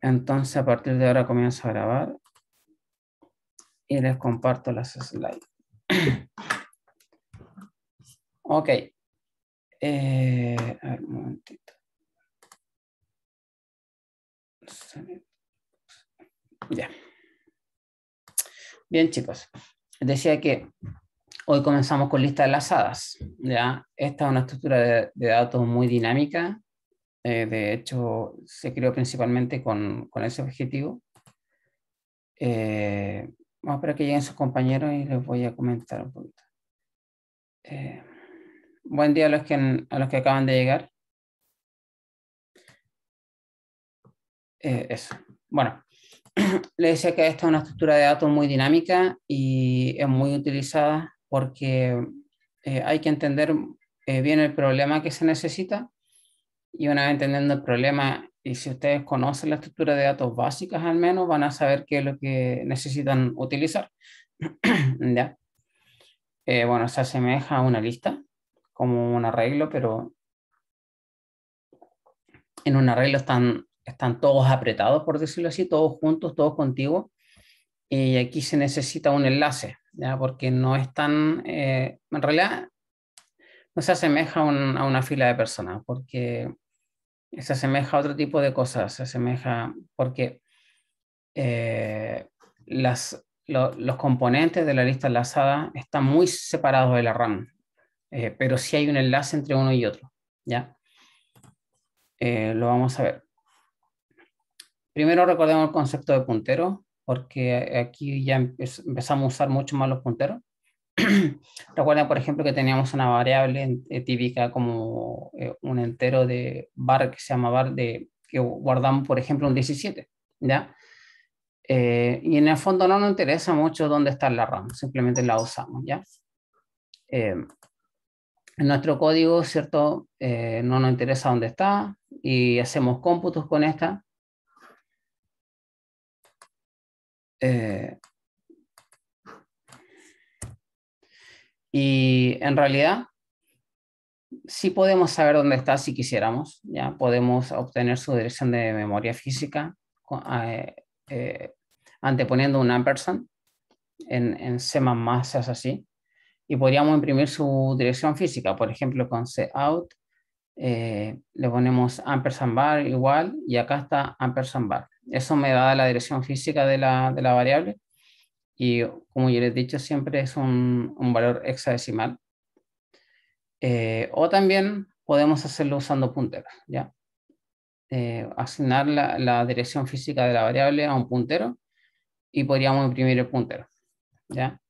Entonces a partir de ahora comienzo a grabar y les comparto las slides. ok. Eh, un momentito. Ya. Bien, chicos. Decía que hoy comenzamos con listas enlazadas. Esta es una estructura de datos muy dinámica eh, de hecho, se creó principalmente con, con ese objetivo. Eh, vamos a esperar que lleguen sus compañeros y les voy a comentar un poquito. Eh, buen día a los, que, a los que acaban de llegar. eso. Bueno, les decía que esta es una estructura de datos muy dinámica y es muy utilizada porque hay que entender bien el problema que se necesita y una vez entendiendo el problema, y si ustedes conocen la estructura de datos básicas al menos, van a saber qué es lo que necesitan utilizar. ¿Ya? Eh, bueno, se asemeja a una lista, como un arreglo, pero en un arreglo están, están todos apretados, por decirlo así, todos juntos, todos contiguos. Y aquí se necesita un enlace, ¿ya? porque no están, eh, en realidad no se asemeja a, una fila de personas, porque se asemeja a otro tipo de cosas, se asemeja porque eh, los componentes de la lista enlazada están muy separados de la RAM, eh, pero sí hay un enlace entre uno y otro, ¿ya? Eh, lo vamos a ver. Primero recordemos el concepto de puntero, porque aquí ya empezamos a usar mucho más los punteros. Recuerda, por ejemplo, que teníamos una variable eh, típica como eh, un entero de bar que se llama bar de que guardamos, por ejemplo, un 17, ¿ya? Eh, y en el fondo no nos interesa mucho dónde está la RAM, simplemente la usamos, ¿ya? en nuestro código, ¿cierto? no nos interesa dónde está y hacemos cómputos con esta. Eh, Y en realidad, sí podemos saber dónde está si quisiéramos, ya podemos obtener su dirección de memoria física eh, eh, anteponiendo un ampersand. En, en C++ es así. Y podríamos imprimir su dirección física, por ejemplo, con cout eh, le ponemos ampersand bar igual y acá está ampersand bar. Eso me da la dirección física de la variable y como ya les he dicho, siempre es un, valor hexadecimal. Eh, o también podemos hacerlo usando punteros, ¿ya? Eh, asignar la, dirección física de la variable a un puntero y podríamos imprimir el puntero, ¿ya?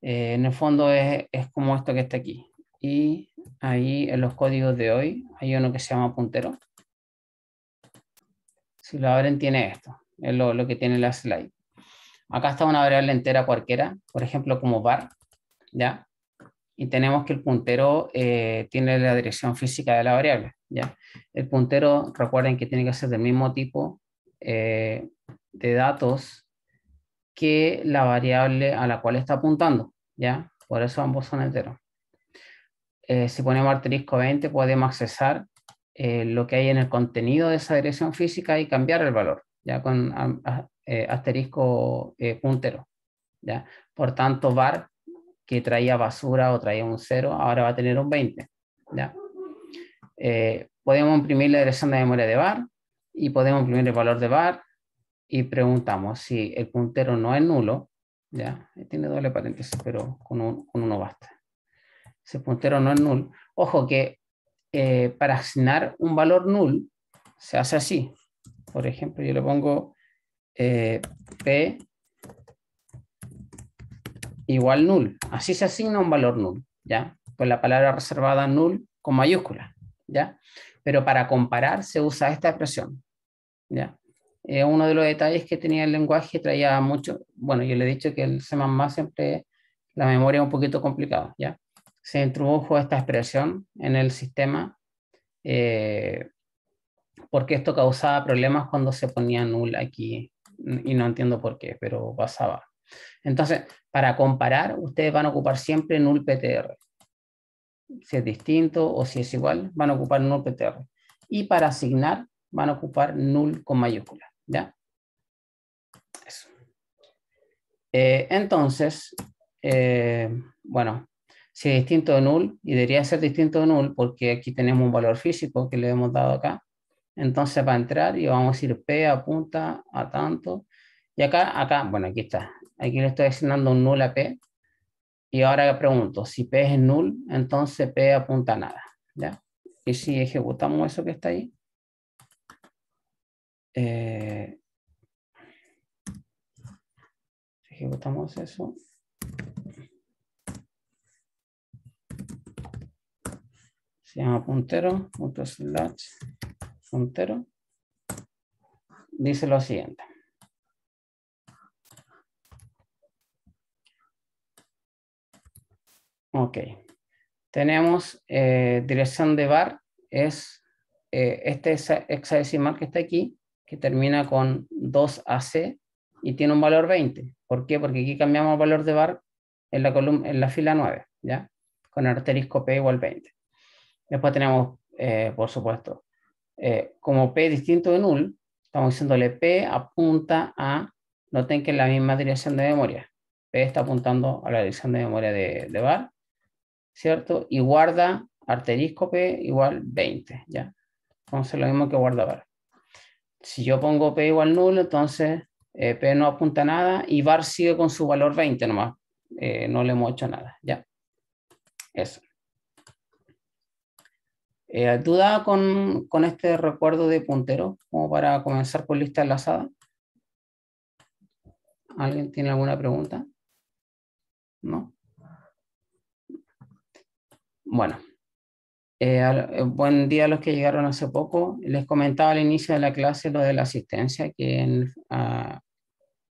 Eh, en el fondo es, como esto que está aquí. Y ahí en los códigos de hoy hay uno que se llama puntero. Si lo abren tiene esto, es lo, lo que tiene la slide. Acá está una variable entera cualquiera, por ejemplo, como var, ¿ya? Y tenemos que el puntero eh, tiene la dirección física de la variable, ¿ya? El puntero, recuerden que tiene que ser del mismo tipo eh, de datos que la variable a la cual está apuntando, ¿ya? Por eso ambos son enteros. Eh, si ponemos arterisco 20, podemos accesar lo que hay en el contenido de esa dirección física y cambiar el valor ya con eh, asterisco eh, puntero. ¿ya? Por tanto, bar que traía basura o traía un 0, ahora va a tener un 20. ¿ya? Eh, podemos imprimir la dirección de memoria de bar y podemos imprimir el valor de bar y preguntamos si el puntero no es nulo, ya, tiene doble paréntesis, pero con, un, con uno basta. Si el puntero no es nulo, ojo que para asignar un valor nulo se hace así, por ejemplo, yo le pongo eh, P igual null. Así se asigna un valor null, ¿ya? Con pues la palabra reservada null con mayúscula, ¿ya? Pero para comparar se usa esta expresión, eh, uno de los detalles que tenía el lenguaje traía mucho, bueno, yo le he dicho que el más siempre la memoria es un poquito complicada, ¿ya? Se introdujo esta expresión en el sistema eh, porque esto causaba problemas cuando se ponía null aquí y no entiendo por qué, pero pasaba. Entonces, para comparar, ustedes van a ocupar siempre null PTR. Si es distinto o si es igual, van a ocupar null PTR. Y para asignar, van a ocupar null con mayúscula. ¿Ya? Eso. Eh, entonces, eh, bueno, si es distinto de null, y debería ser distinto de null porque aquí tenemos un valor físico que le hemos dado acá, entonces, va a entrar, y vamos a ir P apunta a tanto. Y acá, acá, bueno, aquí está. Aquí le estoy asignando un null a P. Y ahora pregunto, si P es null, entonces P apunta a nada. ¿ya? Y si ejecutamos eso que está ahí, eh, ejecutamos eso. Se llama puntero, slash puntero, dice lo siguiente. Ok. Tenemos eh, dirección de bar, es eh, este hexadecimal que está aquí, que termina con 2AC y tiene un valor 20. ¿Por qué? Porque aquí cambiamos valor de bar en la, columna, en la fila 9, ¿ya? Con el asterisco P igual 20. Después tenemos, eh, por supuesto, eh, como P distinto de null, estamos diciéndole P apunta a, noten que es la misma dirección de memoria. P está apuntando a la dirección de memoria de, VAR bar, ¿cierto? Y guarda Arterisco P igual 20, ¿ya? Entonces lo mismo que guarda bar. Si yo pongo P igual null, entonces eh, P no apunta nada y bar sigue con su valor 20 nomás. Eh, no le hemos hecho nada, ¿ya? Eso. ¿Duda eh, con, este recuerdo de puntero como para comenzar con lista enlazada? ¿Alguien tiene alguna pregunta? ¿No? Bueno, eh, eh, buen día a los que llegaron hace poco. Les comentaba al inicio de la clase lo de la asistencia, que ah,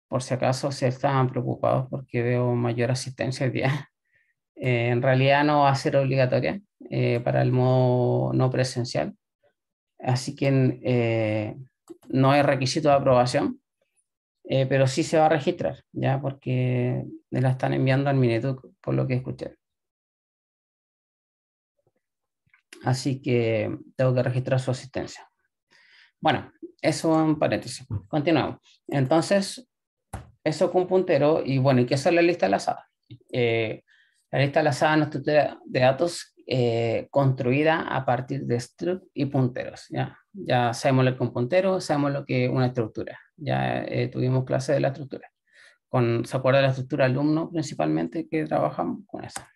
por si acaso se estaban preocupados porque veo mayor asistencia hoy día. en realidad no va a ser obligatoria, eh, para el modo no presencial. Así que eh, no hay requisito de aprobación, eh, pero sí se va a registrar, ya porque me la están enviando al Minetuc, por lo que escuché. Así que tengo que registrar su asistencia. Bueno, eso en paréntesis. Continuamos. Entonces, eso con puntero y bueno, ¿y qué es la lista de la la lista lazada de datos eh, construida a partir de struct y punteros. Ya, ya sabemos lo que un puntero, sabemos lo que es una estructura. Ya eh, tuvimos clase de la estructura. Con, ¿Se acuerda de la estructura alumno principalmente que trabajamos con esa?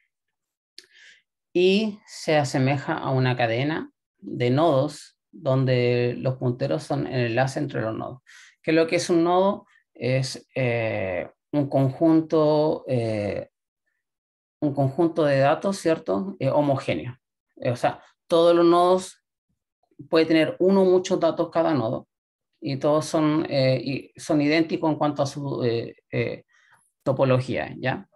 Y se asemeja a una cadena de nodos donde los punteros son el enlace entre los nodos. Que lo que es un nodo es eh, un conjunto un conjunto de datos, ¿cierto? Eh, homogéneo. Eh, o sea, todos los nodos puede tener uno o muchos datos cada nodo y todos son, eh, son idénticos en cuanto a su topología, ¿ya?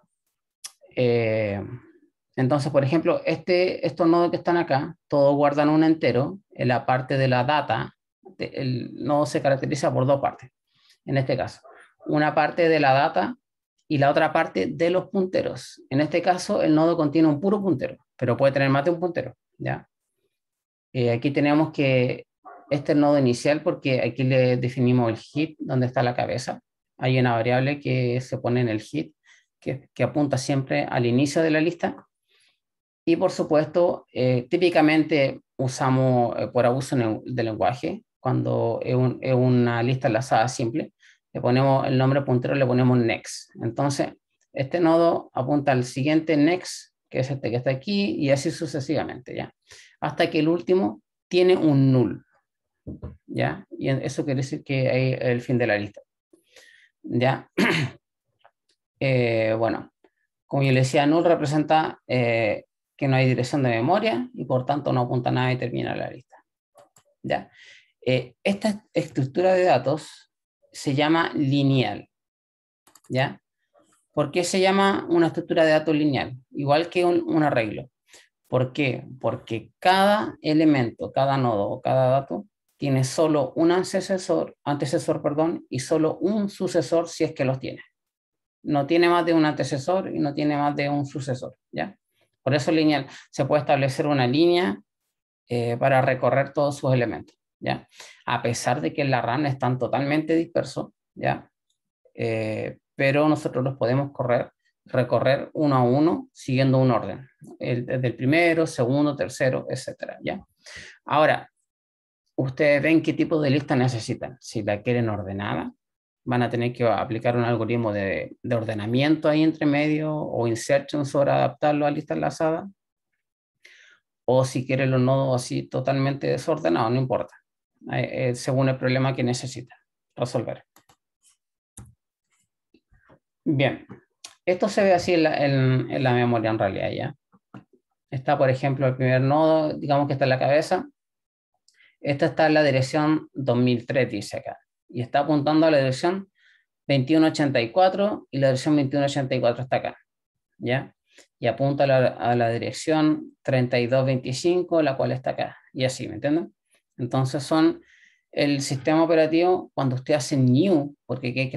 entonces, por ejemplo, este, estos nodos que están acá, todos guardan un entero en la parte de la data. el nodo se caracteriza por dos partes, en este caso. Una parte de la data y la otra parte de los punteros. En este caso, el nodo contiene un puro puntero, pero puede tener más de un puntero. ¿ya? Eh, aquí tenemos que este nodo inicial porque aquí le definimos el hit, donde está la cabeza. Hay una variable que se pone en el hit, que, apunta siempre al inicio de la lista. Y por supuesto, eh, típicamente usamos eh, por abuso de lenguaje, cuando es una lista enlazada simple, le ponemos el nombre puntero, le ponemos next. Entonces, este nodo apunta al siguiente next, que es este que está aquí, y así sucesivamente, ¿ya? Hasta que el último tiene un null, ¿ya? Y eso quiere decir que hay el fin de la lista, ¿ya? Eh, bueno, como yo le decía, null representa eh, que no hay dirección de memoria y por tanto no apunta nada y termina la lista, ¿ya? Eh, esta estructura de datos se llama lineal. ¿Ya? ¿Por qué se llama una estructura de datos lineal? Igual que un, arreglo. ¿Por qué? Porque cada elemento, cada nodo o cada dato tiene solo un antecesor, antecesor perdón, y solo un sucesor si es que los tiene. No tiene más de un antecesor y no tiene más de un sucesor. ¿ya? Por eso lineal. Se puede establecer una línea eh, para recorrer todos sus elementos. ¿ya? A pesar de que en la RAN están totalmente dispersos, ¿ya? Eh, pero nosotros los podemos correr, recorrer uno a uno siguiendo un orden, desde el primero, segundo, tercero, etcétera, ¿ya? Ahora, ustedes ven qué tipo de lista necesitan. Si la quieren ordenada, van a tener que aplicar un algoritmo de, de ordenamiento ahí entre medio o insertion sobre adaptarlo a lista enlazada. O si quieren los nodos así totalmente desordenados, no importa. Eh, según el problema que necesita resolver. Bien, esto se ve así en la, memoria en realidad ya. Está, por ejemplo, el primer nodo, digamos que está en la cabeza. Esta está en la dirección 2003, dice acá. Y está apuntando a la dirección 2184 y la dirección 2184 está acá. ¿Ya? Y apunta a la, a la dirección 3225, la cual está acá. Y así, ¿me entienden? Entonces son el sistema operativo, cuando usted hace new, porque hay que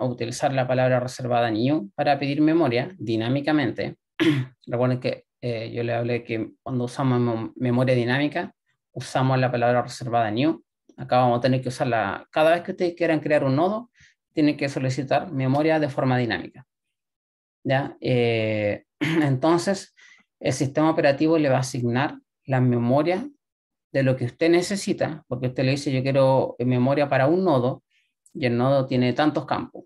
utilizar la palabra reservada new para pedir memoria dinámicamente. Recuerden que eh, yo le hablé que cuando usamos memoria dinámica, usamos la palabra reservada new. Acá vamos a tener que usarla. Cada vez que ustedes quieran crear un nodo, tienen que solicitar memoria de forma dinámica. Eh, entonces, el sistema operativo le va a asignar la memoria de lo que usted necesita, porque usted le dice yo quiero eh, memoria para un nodo y el nodo tiene tantos campos.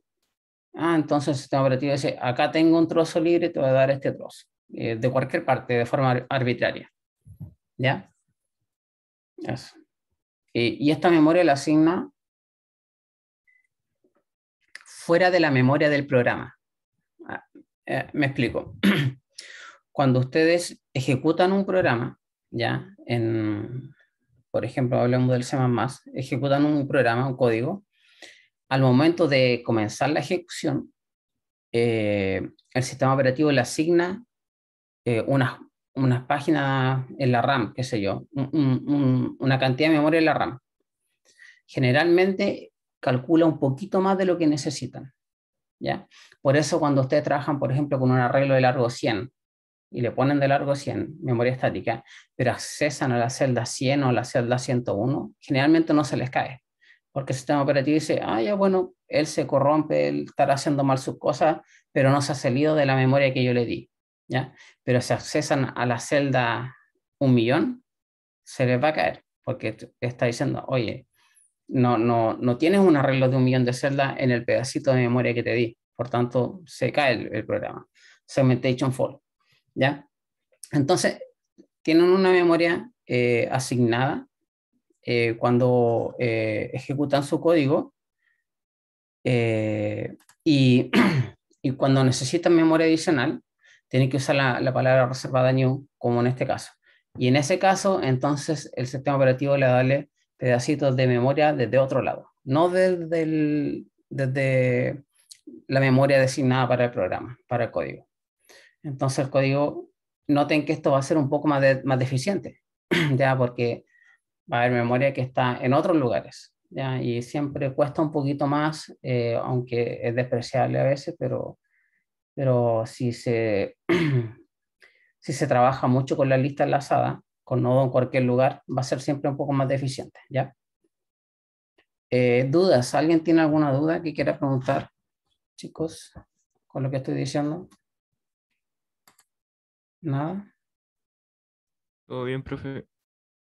Ah, entonces el sistema operativo dice, acá tengo un trozo libre, te voy a dar este trozo, eh, de cualquier parte, de forma arbitraria. ¿Ya? Eh, y esta memoria la asigna fuera de la memoria del programa. Ah, me explico. Cuando ustedes ejecutan un programa, ¿ya? por ejemplo, hablamos del C++, ejecutan un programa, un código, al momento de comenzar la ejecución, eh, el sistema operativo le asigna eh, unas, páginas en la RAM, qué sé yo, una cantidad de memoria en la RAM. Generalmente calcula un poquito más de lo que necesitan. ¿ya? Por eso cuando ustedes trabajan, por ejemplo, con un arreglo de largo 100, y le ponen de largo 100, memoria estática, pero accesan a la celda 100 o la celda 101, generalmente no se les cae, porque el sistema operativo dice, ah, ya bueno, él se corrompe, él estará haciendo mal sus cosas, pero no se ha salido de la memoria que yo le di, ¿ya? Pero si accesan a la celda un millón, se les va a caer, porque está diciendo, oye, no, no, no tienes un arreglo de un millón de celdas en el pedacito de memoria que te di, por tanto, se cae el, el programa. Segmentation fault. ¿ya? Entonces, tienen una memoria eh, asignada eh, cuando eh, ejecutan su código y, cuando necesitan memoria adicional, tienen que usar la, palabra reservada new, como en este caso. Y en ese caso, entonces, el sistema operativo le da pedacitos de memoria desde otro lado, no desde, desde la memoria designada para el programa, para el código. Entonces el código, noten que esto va a ser un poco más, más deficiente, ya porque va a haber memoria que está en otros lugares, ya, y siempre cuesta un poquito más, eh, aunque es despreciable a veces, pero, pero si, se, si se trabaja mucho con la lista enlazada, con nodo en cualquier lugar, va a ser siempre un poco más deficiente, ¿ya? Eh, dudas, ¿alguien tiene alguna duda que quiera preguntar, chicos, con lo que estoy diciendo? Nada. Todo bien, profe.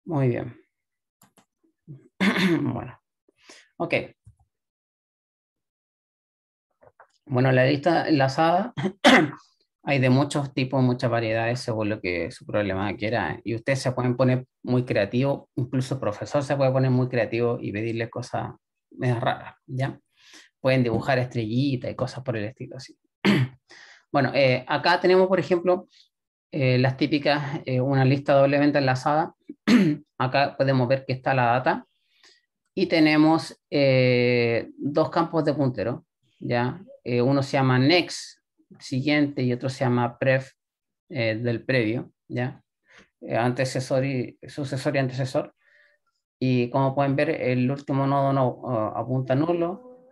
Muy bien. bueno. Ok. Bueno, la lista enlazada hay de muchos tipos, muchas variedades según lo que su problema quiera. Y ustedes se pueden poner muy creativos, incluso el profesor se puede poner muy creativo y pedirle cosas raras, ¿ya? Pueden dibujar estrellitas y cosas por el estilo así. Bueno, eh, acá tenemos, por ejemplo, eh, las típicas, eh, una lista doblemente enlazada. Acá podemos ver que está la data y tenemos eh, dos campos de puntero. ¿ya? uno se llama next, siguiente, y otro se llama pref, del previo. ¿ya? antecesor y sucesor y antecesor. Y como pueden ver, el último nodo no, apunta nulo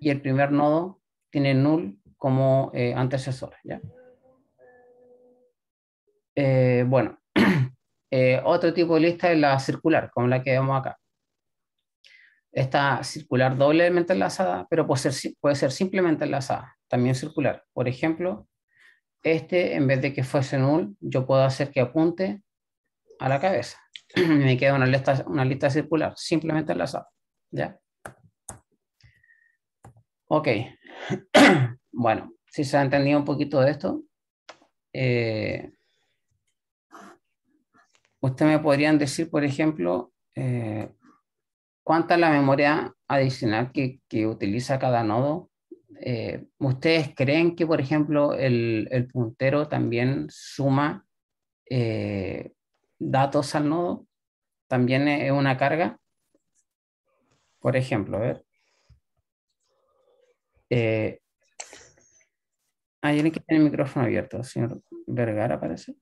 y el primer nodo tiene null como antecesor. ¿ya? Eh, bueno, eh, otro tipo de lista es la circular, como la que vemos acá. Está circular doblemente enlazada, pero puede ser, simplemente enlazada, también circular. Por ejemplo, este, en vez de que fuese null, yo puedo hacer que apunte a la cabeza. Me queda una lista, circular, simplemente enlazada. ¿Ya? Ok. bueno, si se ha entendido un poquito de esto. Eh, Ustedes me podrían decir, por ejemplo, eh, cuánta es la memoria adicional que, utiliza cada nodo. Eh, ¿Ustedes creen que, por ejemplo, el, puntero también suma eh, datos al nodo? ¿También es una carga? Por ejemplo, a ver. ¿Hay alguien que tiene el micrófono abierto, señor Vergara, parece?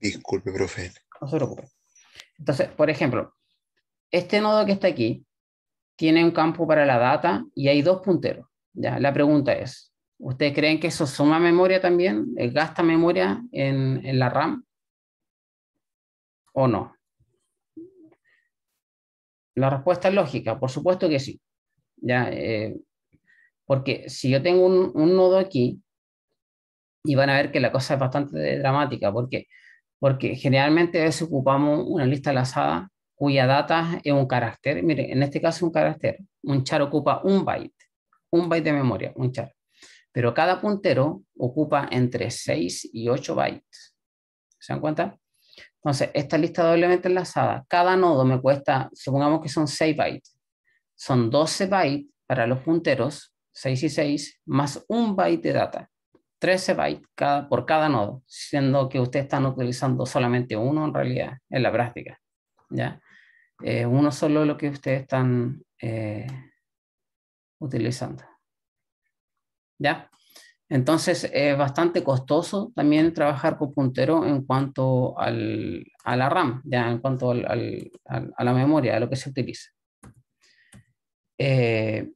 Disculpe, profe no se Entonces, por ejemplo, este nodo que está aquí tiene un campo para la data y hay dos punteros. ¿ya? La pregunta es, ¿ustedes creen que eso suma memoria también? ¿Eh, ¿Gasta memoria en, la RAM? ¿O no? La respuesta es lógica, por supuesto que sí. ¿ya? Eh, porque si yo tengo un, un, nodo aquí, y van a ver que la cosa es bastante dramática, porque porque generalmente a veces ocupamos una lista enlazada cuya data es un carácter. Mire, en este caso un carácter. Un char ocupa un byte, un byte de memoria, un char. Pero cada puntero ocupa entre 6 y 8 bytes. ¿Se dan cuenta? Entonces, esta lista doblemente enlazada, cada nodo me cuesta, supongamos que son 6 bytes. Son 12 bytes para los punteros, 6 y 6, más un byte de data. 13 bytes por cada nodo, siendo que ustedes están utilizando solamente uno en realidad en la práctica. ¿ya? Eh, uno solo lo que ustedes están eh, utilizando. ¿Ya? Entonces es bastante costoso también trabajar con puntero en cuanto al, a la RAM, ya en cuanto a la memoria, a lo que se utiliza. Eh,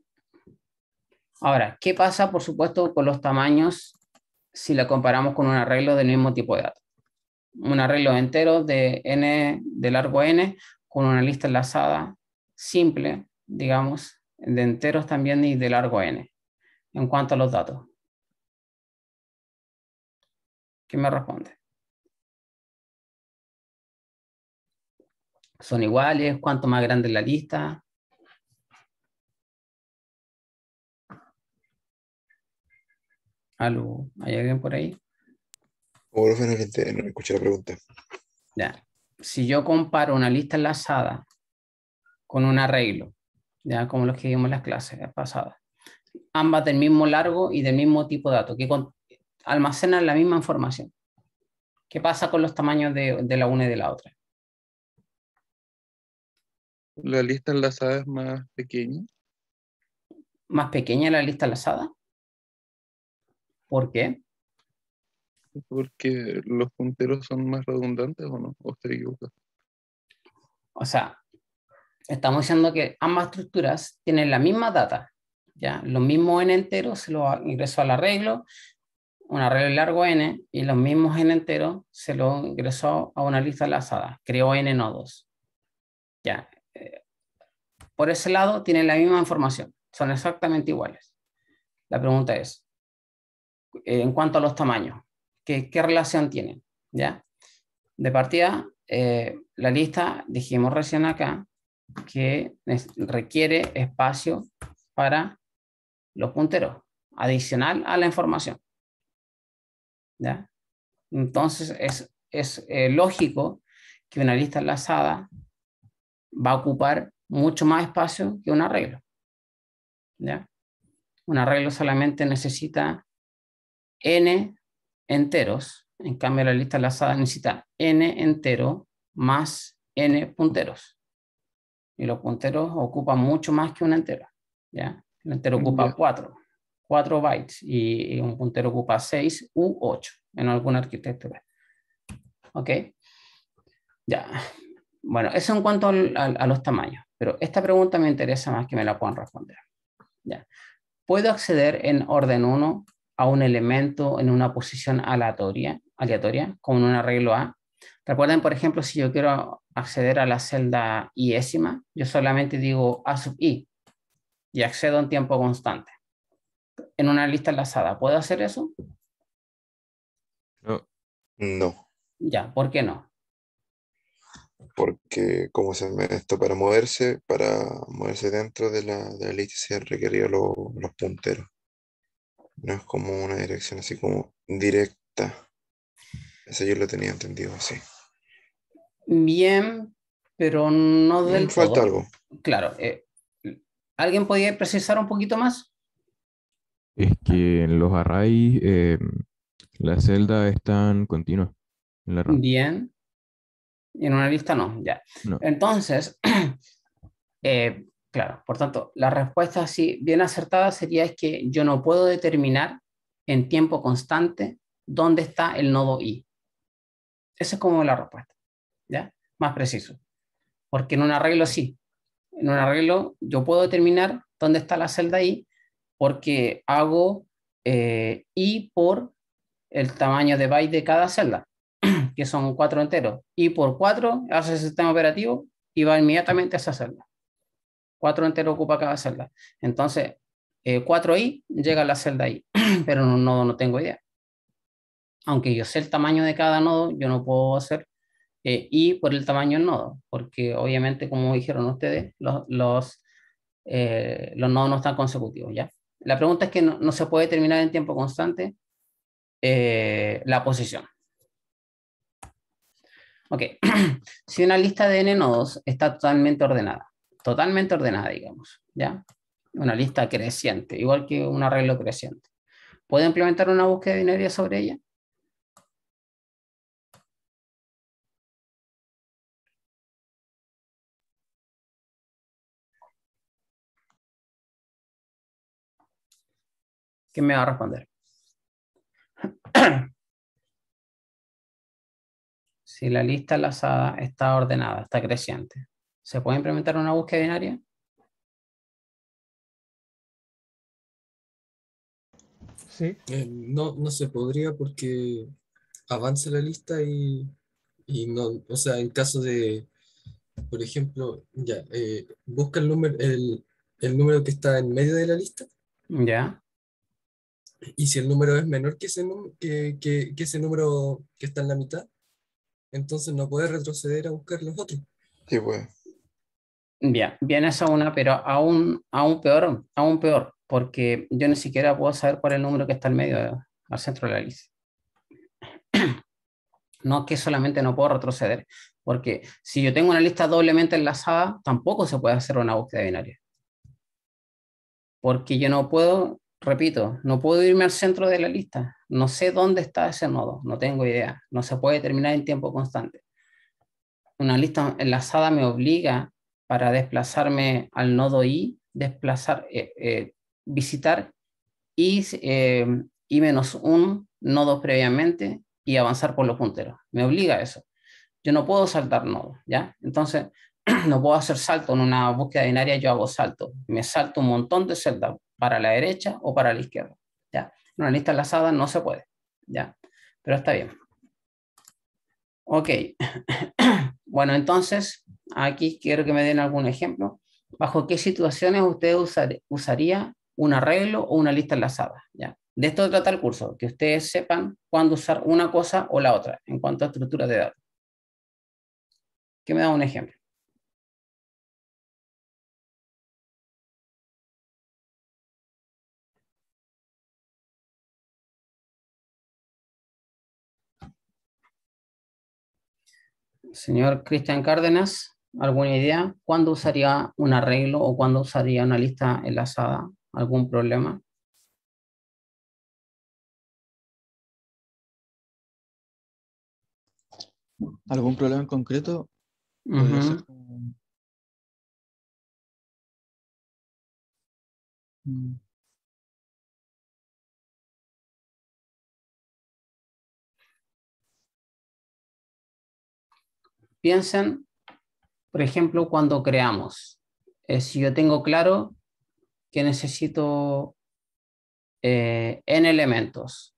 ahora, ¿qué pasa por supuesto con los tamaños si la comparamos con un arreglo del mismo tipo de datos. Un arreglo entero de n de largo n con una lista enlazada simple, digamos, de enteros también y de largo n en cuanto a los datos. ¿Qué me responde? ¿Son iguales? ¿Cuánto más grande es la lista? ¿hay alguien por ahí? lo no escuché la pregunta. Si yo comparo una lista enlazada con un arreglo, ya como los que vimos en las clases pasadas, ambas del mismo largo y del mismo tipo de datos, que almacenan la misma información. ¿Qué pasa con los tamaños de, de, la una y de la otra? ¿La lista enlazada es más pequeña? ¿Más pequeña la lista enlazada? ¿Por qué? Porque los punteros son más redundantes o no, o equivocas. O sea, estamos diciendo que ambas estructuras tienen la misma data, ¿ya? Los mismos n enteros se lo ingresó al arreglo, un arreglo largo n, y los mismos n enteros se lo ingresó a una lista enlazada, creó n nodos. ¿Ya? Eh, por ese lado tienen la misma información, son exactamente iguales. La pregunta es, eh, en cuanto a los tamaños, ¿qué, relación tienen? ¿Ya? De partida, eh, la lista, dijimos recién acá, que requiere espacio para los punteros, adicional a la información. Entonces, es, eh, lógico que una lista enlazada va a ocupar mucho más espacio que un arreglo. Un arreglo solamente necesita n enteros. En cambio, la lista enlazada necesita n entero más n punteros. Y los punteros ocupan mucho más que un entero. ¿ya? El entero ocupa 4, 4 bytes y, un puntero ocupa 6 u 8 en alguna arquitectura. ¿Ok? Ya. Bueno, eso en cuanto a, los tamaños. Pero esta pregunta me interesa más que me la puedan responder. Ya. ¿Puedo acceder en orden 1 un elemento en una posición aleatoria, aleatoria con un arreglo A. Recuerden, por ejemplo, si yo quiero acceder a la celda iésima, yo solamente digo A sub i y accedo en tiempo constante. En una lista enlazada, ¿puedo hacer eso? No. Ya, ¿por qué no? Porque como se me, esto para moverse, para moverse dentro de la, de la lista se han requerido los punteros. No es como una dirección así como directa. Eso yo lo tenía entendido así. Bien, pero no mm, del Falta algo. Claro. Eh, ¿Alguien podría precisar un poquito más? Es que en los arrays em, la celda celdas están continuas. En la Bien. Y en una lista no, ya. Entonces, eh, Claro, por tanto, la respuesta así bien acertada sería es que yo no puedo determinar en tiempo constante dónde está el nodo i. Esa es como la respuesta, ¿ya? Más preciso. Porque en un arreglo sí. En un arreglo yo puedo determinar dónde está la celda i porque hago eh, i por el tamaño de byte de cada celda, que son cuatro enteros. i por cuatro hace el sistema operativo y va inmediatamente a esa celda. 4 entero ocupa cada celda. Entonces, 4i eh, llega a la celda i, pero en un nodo no tengo idea. Aunque yo sé el tamaño de cada nodo, yo no puedo hacer i eh, por el tamaño del nodo, porque obviamente, como dijeron ustedes, los, eh, los, nodos no están consecutivos. ¿ya? La pregunta es que no, no se puede determinar en tiempo constante la posición. Ok, si una lista de n nodos está totalmente ordenada, totalmente ordenada, digamos, ¿ya? Una lista creciente, igual que un arreglo creciente. ¿Puedo implementar una búsqueda binaria sobre ella? ¿Quién me va a responder? si la lista enlazada está ordenada, está creciente. ¿Se puede implementar una búsqueda binaria? Sí. Eh, no, no se podría porque avanza la lista y, no, o sea, en caso de, por ejemplo, ya, eh, busca el número, el, número que está en medio de la lista. Ya. Y si el número es menor que ese, que, que, ese número que está en la mitad, entonces no puede retroceder a buscar los otros. Sí, pues. Bien, bien esa una, pero aún, aún peor, aún peor, porque yo ni siquiera puedo saber cuál es el número que está al medio, al centro de la lista. No que solamente no puedo retroceder, porque si yo tengo una lista doblemente enlazada, tampoco se puede hacer una búsqueda binaria. Porque yo no puedo, repito, no puedo irme al centro de la lista. No sé dónde está ese nodo, no tengo idea. No se puede determinar en tiempo constante. Una lista enlazada me obliga para desplazarme al nodo i, desplazar, eh, eh, visitar eh, i, y menos un nodo previamente y avanzar por los punteros. Me obliga a eso. Yo no puedo saltar nodos, ¿ya? Entonces, no puedo hacer salto en una búsqueda binaria, yo hago salto. Me salto un montón de celdas para la derecha o para la izquierda, ¿ya? En una lista enlazada no se puede, ¿ya? Pero está bien. Ok. bueno, entonces, Aquí quiero que me den algún ejemplo. ¿Bajo qué situaciones usted usaría un arreglo o una lista enlazada? ¿ya? De esto trata el curso, que ustedes sepan cuándo usar una cosa o la otra en cuanto a estructuras de datos. ¿Qué me da un ejemplo? Señor Cristian Cárdenas alguna idea? ¿Cuándo usaría un arreglo o cuándo usaría una lista enlazada? ¿Algún problema? ¿Algún problema en concreto? Mm. Piensen por ejemplo, cuando creamos. si yo tengo claro que necesito eh, n elementos,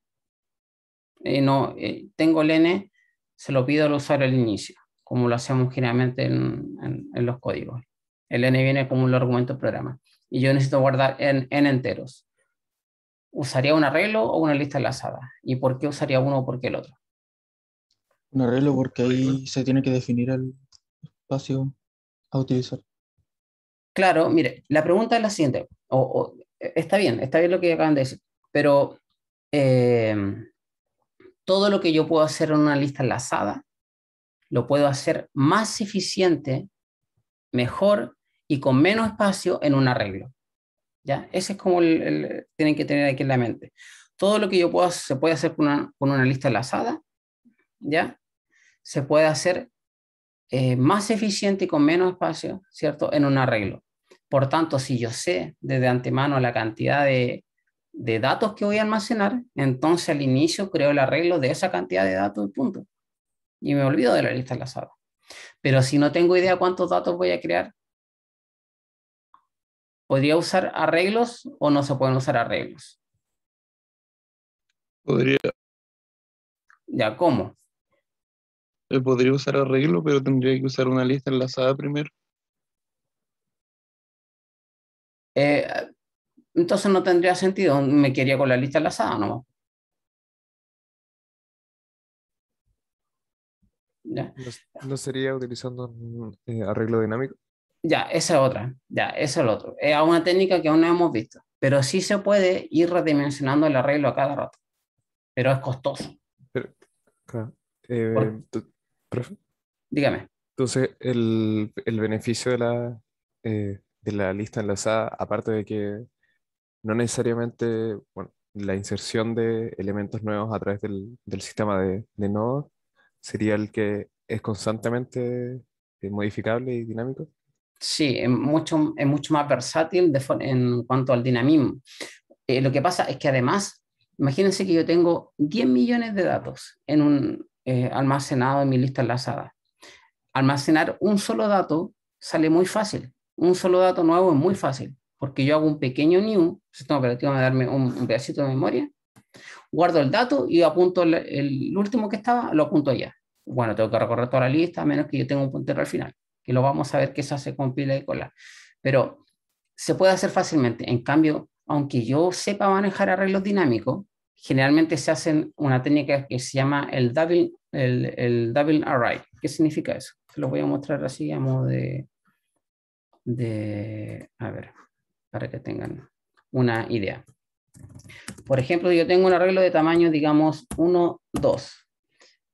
no, eh, tengo el n, se lo pido al usuario al inicio, como lo hacemos generalmente en, los códigos. El n viene como un argumento programa. Y yo necesito guardar en n enteros. ¿Usaría un arreglo o una lista enlazada? ¿Y por qué usaría uno o por qué el otro? Un arreglo porque ahí se tiene que definir el, espacio a utilizar. Claro, mire, la pregunta es la siguiente. O, está bien, está bien lo que acaban de decir, pero eh, todo lo que yo puedo hacer en una lista enlazada, lo puedo hacer más eficiente, mejor y con menos espacio en un arreglo. ¿Ya? Ese es como el, tienen que tener aquí en la mente. Todo lo que yo puedo se puede hacer con una, con una lista enlazada, ¿ya? Se puede hacer eh, más eficiente y con menos espacio, ¿cierto? En un arreglo. Por tanto, si yo sé desde antemano la cantidad de, datos que voy a almacenar, entonces al inicio creo el arreglo de esa cantidad de datos y punto. Y me olvido de la lista enlazada. Pero si no tengo idea cuántos datos voy a crear, ¿podría usar arreglos o no se pueden usar arreglos? Podría. ¿Ya cómo? Eh, podría usar arreglo, pero tendría que usar una lista enlazada primero. Eh, entonces no tendría sentido, me quería con la lista enlazada ¿No, ¿No, sería utilizando eh, arreglo dinámico? Ya, esa es otra, ya, esa es el otro. Es una técnica que aún no hemos visto, pero sí se puede ir redimensionando el arreglo a cada rato, pero es costoso. claro. Dígame. Entonces, el, el beneficio de la, eh, de la lista enlazada, aparte de que no necesariamente, la inserción de elementos nuevos a través del, sistema de, de nodos sería el que es constantemente eh, modificable y dinámico. Sí, es mucho, es mucho más versátil en cuanto al dinamismo. Eh, lo que pasa es que además, imagínense que yo tengo 10 millones de datos en un, eh, almacenado en mi lista enlazada. Almacenar un solo dato sale muy fácil. Un solo dato nuevo es muy fácil, porque yo hago un pequeño new, sistema operativo me darme un, pedacito de memoria, guardo el dato y apunto el, último que estaba, lo apunto allá. Bueno, tengo que recorrer toda la lista, a menos que yo tenga un puntero al final, que lo vamos a ver que hace con pila y cola. Pero se puede hacer fácilmente. En cambio, aunque yo sepa manejar arreglos dinámicos, generalmente se hacen una técnica que se llama el double, el, array. ¿Qué significa eso? Se lo voy a mostrar así a modo de, de, a ver, para que tengan una idea. Por ejemplo, yo tengo un arreglo de tamaño, digamos, 1, 2,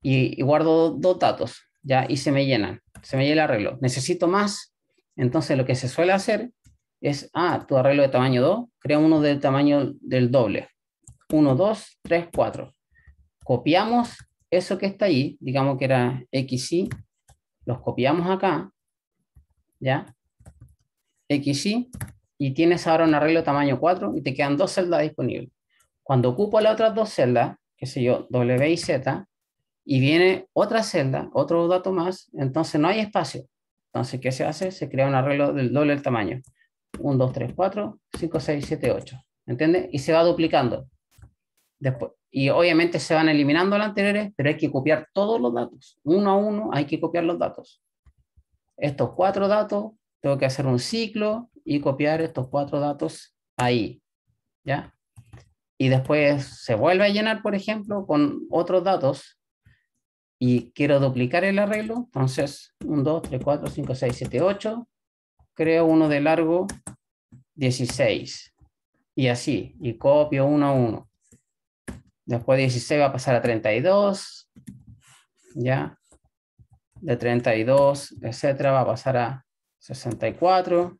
y, guardo dos datos, ¿ya? Y se me llenan, se me llena el arreglo. Necesito más, entonces lo que se suele hacer es, ah, tu arreglo de tamaño 2, crea uno del tamaño del doble, 1, 2, 3, 4. Copiamos eso que está ahí. digamos que era XY, los copiamos acá, ¿ya? XY, y tienes ahora un arreglo tamaño 4 y te quedan dos celdas disponibles. Cuando ocupo las otras dos celdas, qué sé yo, W y Z, y viene otra celda, otro dato más, entonces no hay espacio. Entonces, ¿qué se hace? Se crea un arreglo del doble del tamaño. 1, 2, 3, 4, 5, 6, 7, 8. ¿Entiendes? Y se va duplicando. Después, y obviamente se van eliminando las anteriores, pero hay que copiar todos los datos. Uno a uno hay que copiar los datos. Estos cuatro datos, tengo que hacer un ciclo y copiar estos cuatro datos ahí. ¿Ya? Y después se vuelve a llenar, por ejemplo, con otros datos y quiero duplicar el arreglo. Entonces, 1, 2, 3, 4, 5, 6, 7, 8. Creo uno de largo, 16. Y así, y copio uno a uno. Después 16 va a pasar a 32. ¿Ya? De 32, etcétera, va a pasar a 64.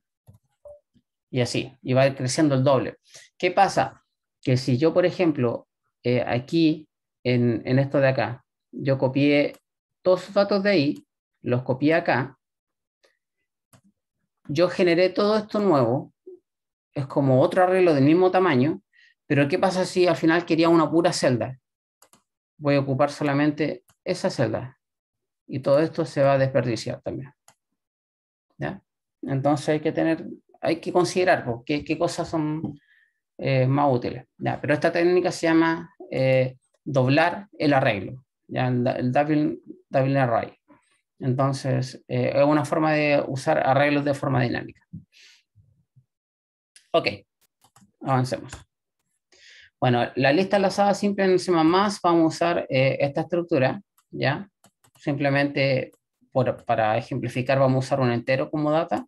Y así. Y va creciendo el doble. ¿Qué pasa? Que si yo, por ejemplo, eh, aquí, en, en esto de acá, yo copié todos los datos de ahí, los copié acá, yo generé todo esto nuevo, es como otro arreglo del mismo tamaño, pero ¿qué pasa si al final quería una pura celda? Voy a ocupar solamente esa celda. Y todo esto se va a desperdiciar también. Entonces hay que tener, hay que considerar pues, qué, qué cosas son eh, más útiles. Pero esta técnica se llama eh, doblar el arreglo. El, double double array. Entonces, eh, es una forma de usar arreglos de forma dinámica. Ok, avancemos. Bueno, la lista enlazada simple en más, vamos a usar eh, esta estructura, ¿ya? Simplemente para ejemplificar vamos a usar un entero como data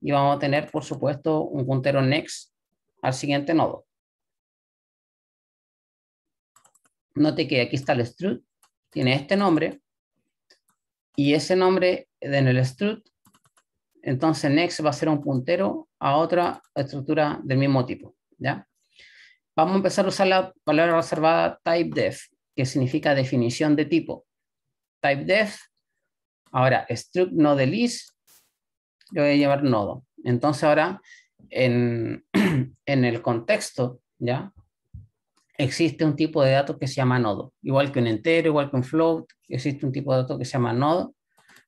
y vamos a tener, por supuesto, un puntero next al siguiente nodo. Note que aquí está el strut, tiene este nombre y ese nombre en el strut, entonces next va a ser un puntero a otra estructura del mismo tipo, ¿ya? vamos a empezar a usar la palabra reservada typedef, que significa definición de tipo. type def ahora struct node list, Yo voy a llamar nodo. Entonces ahora en, en el contexto, ¿ya? Existe un tipo de dato que se llama nodo, igual que un entero, igual que un float, existe un tipo de dato que se llama nodo,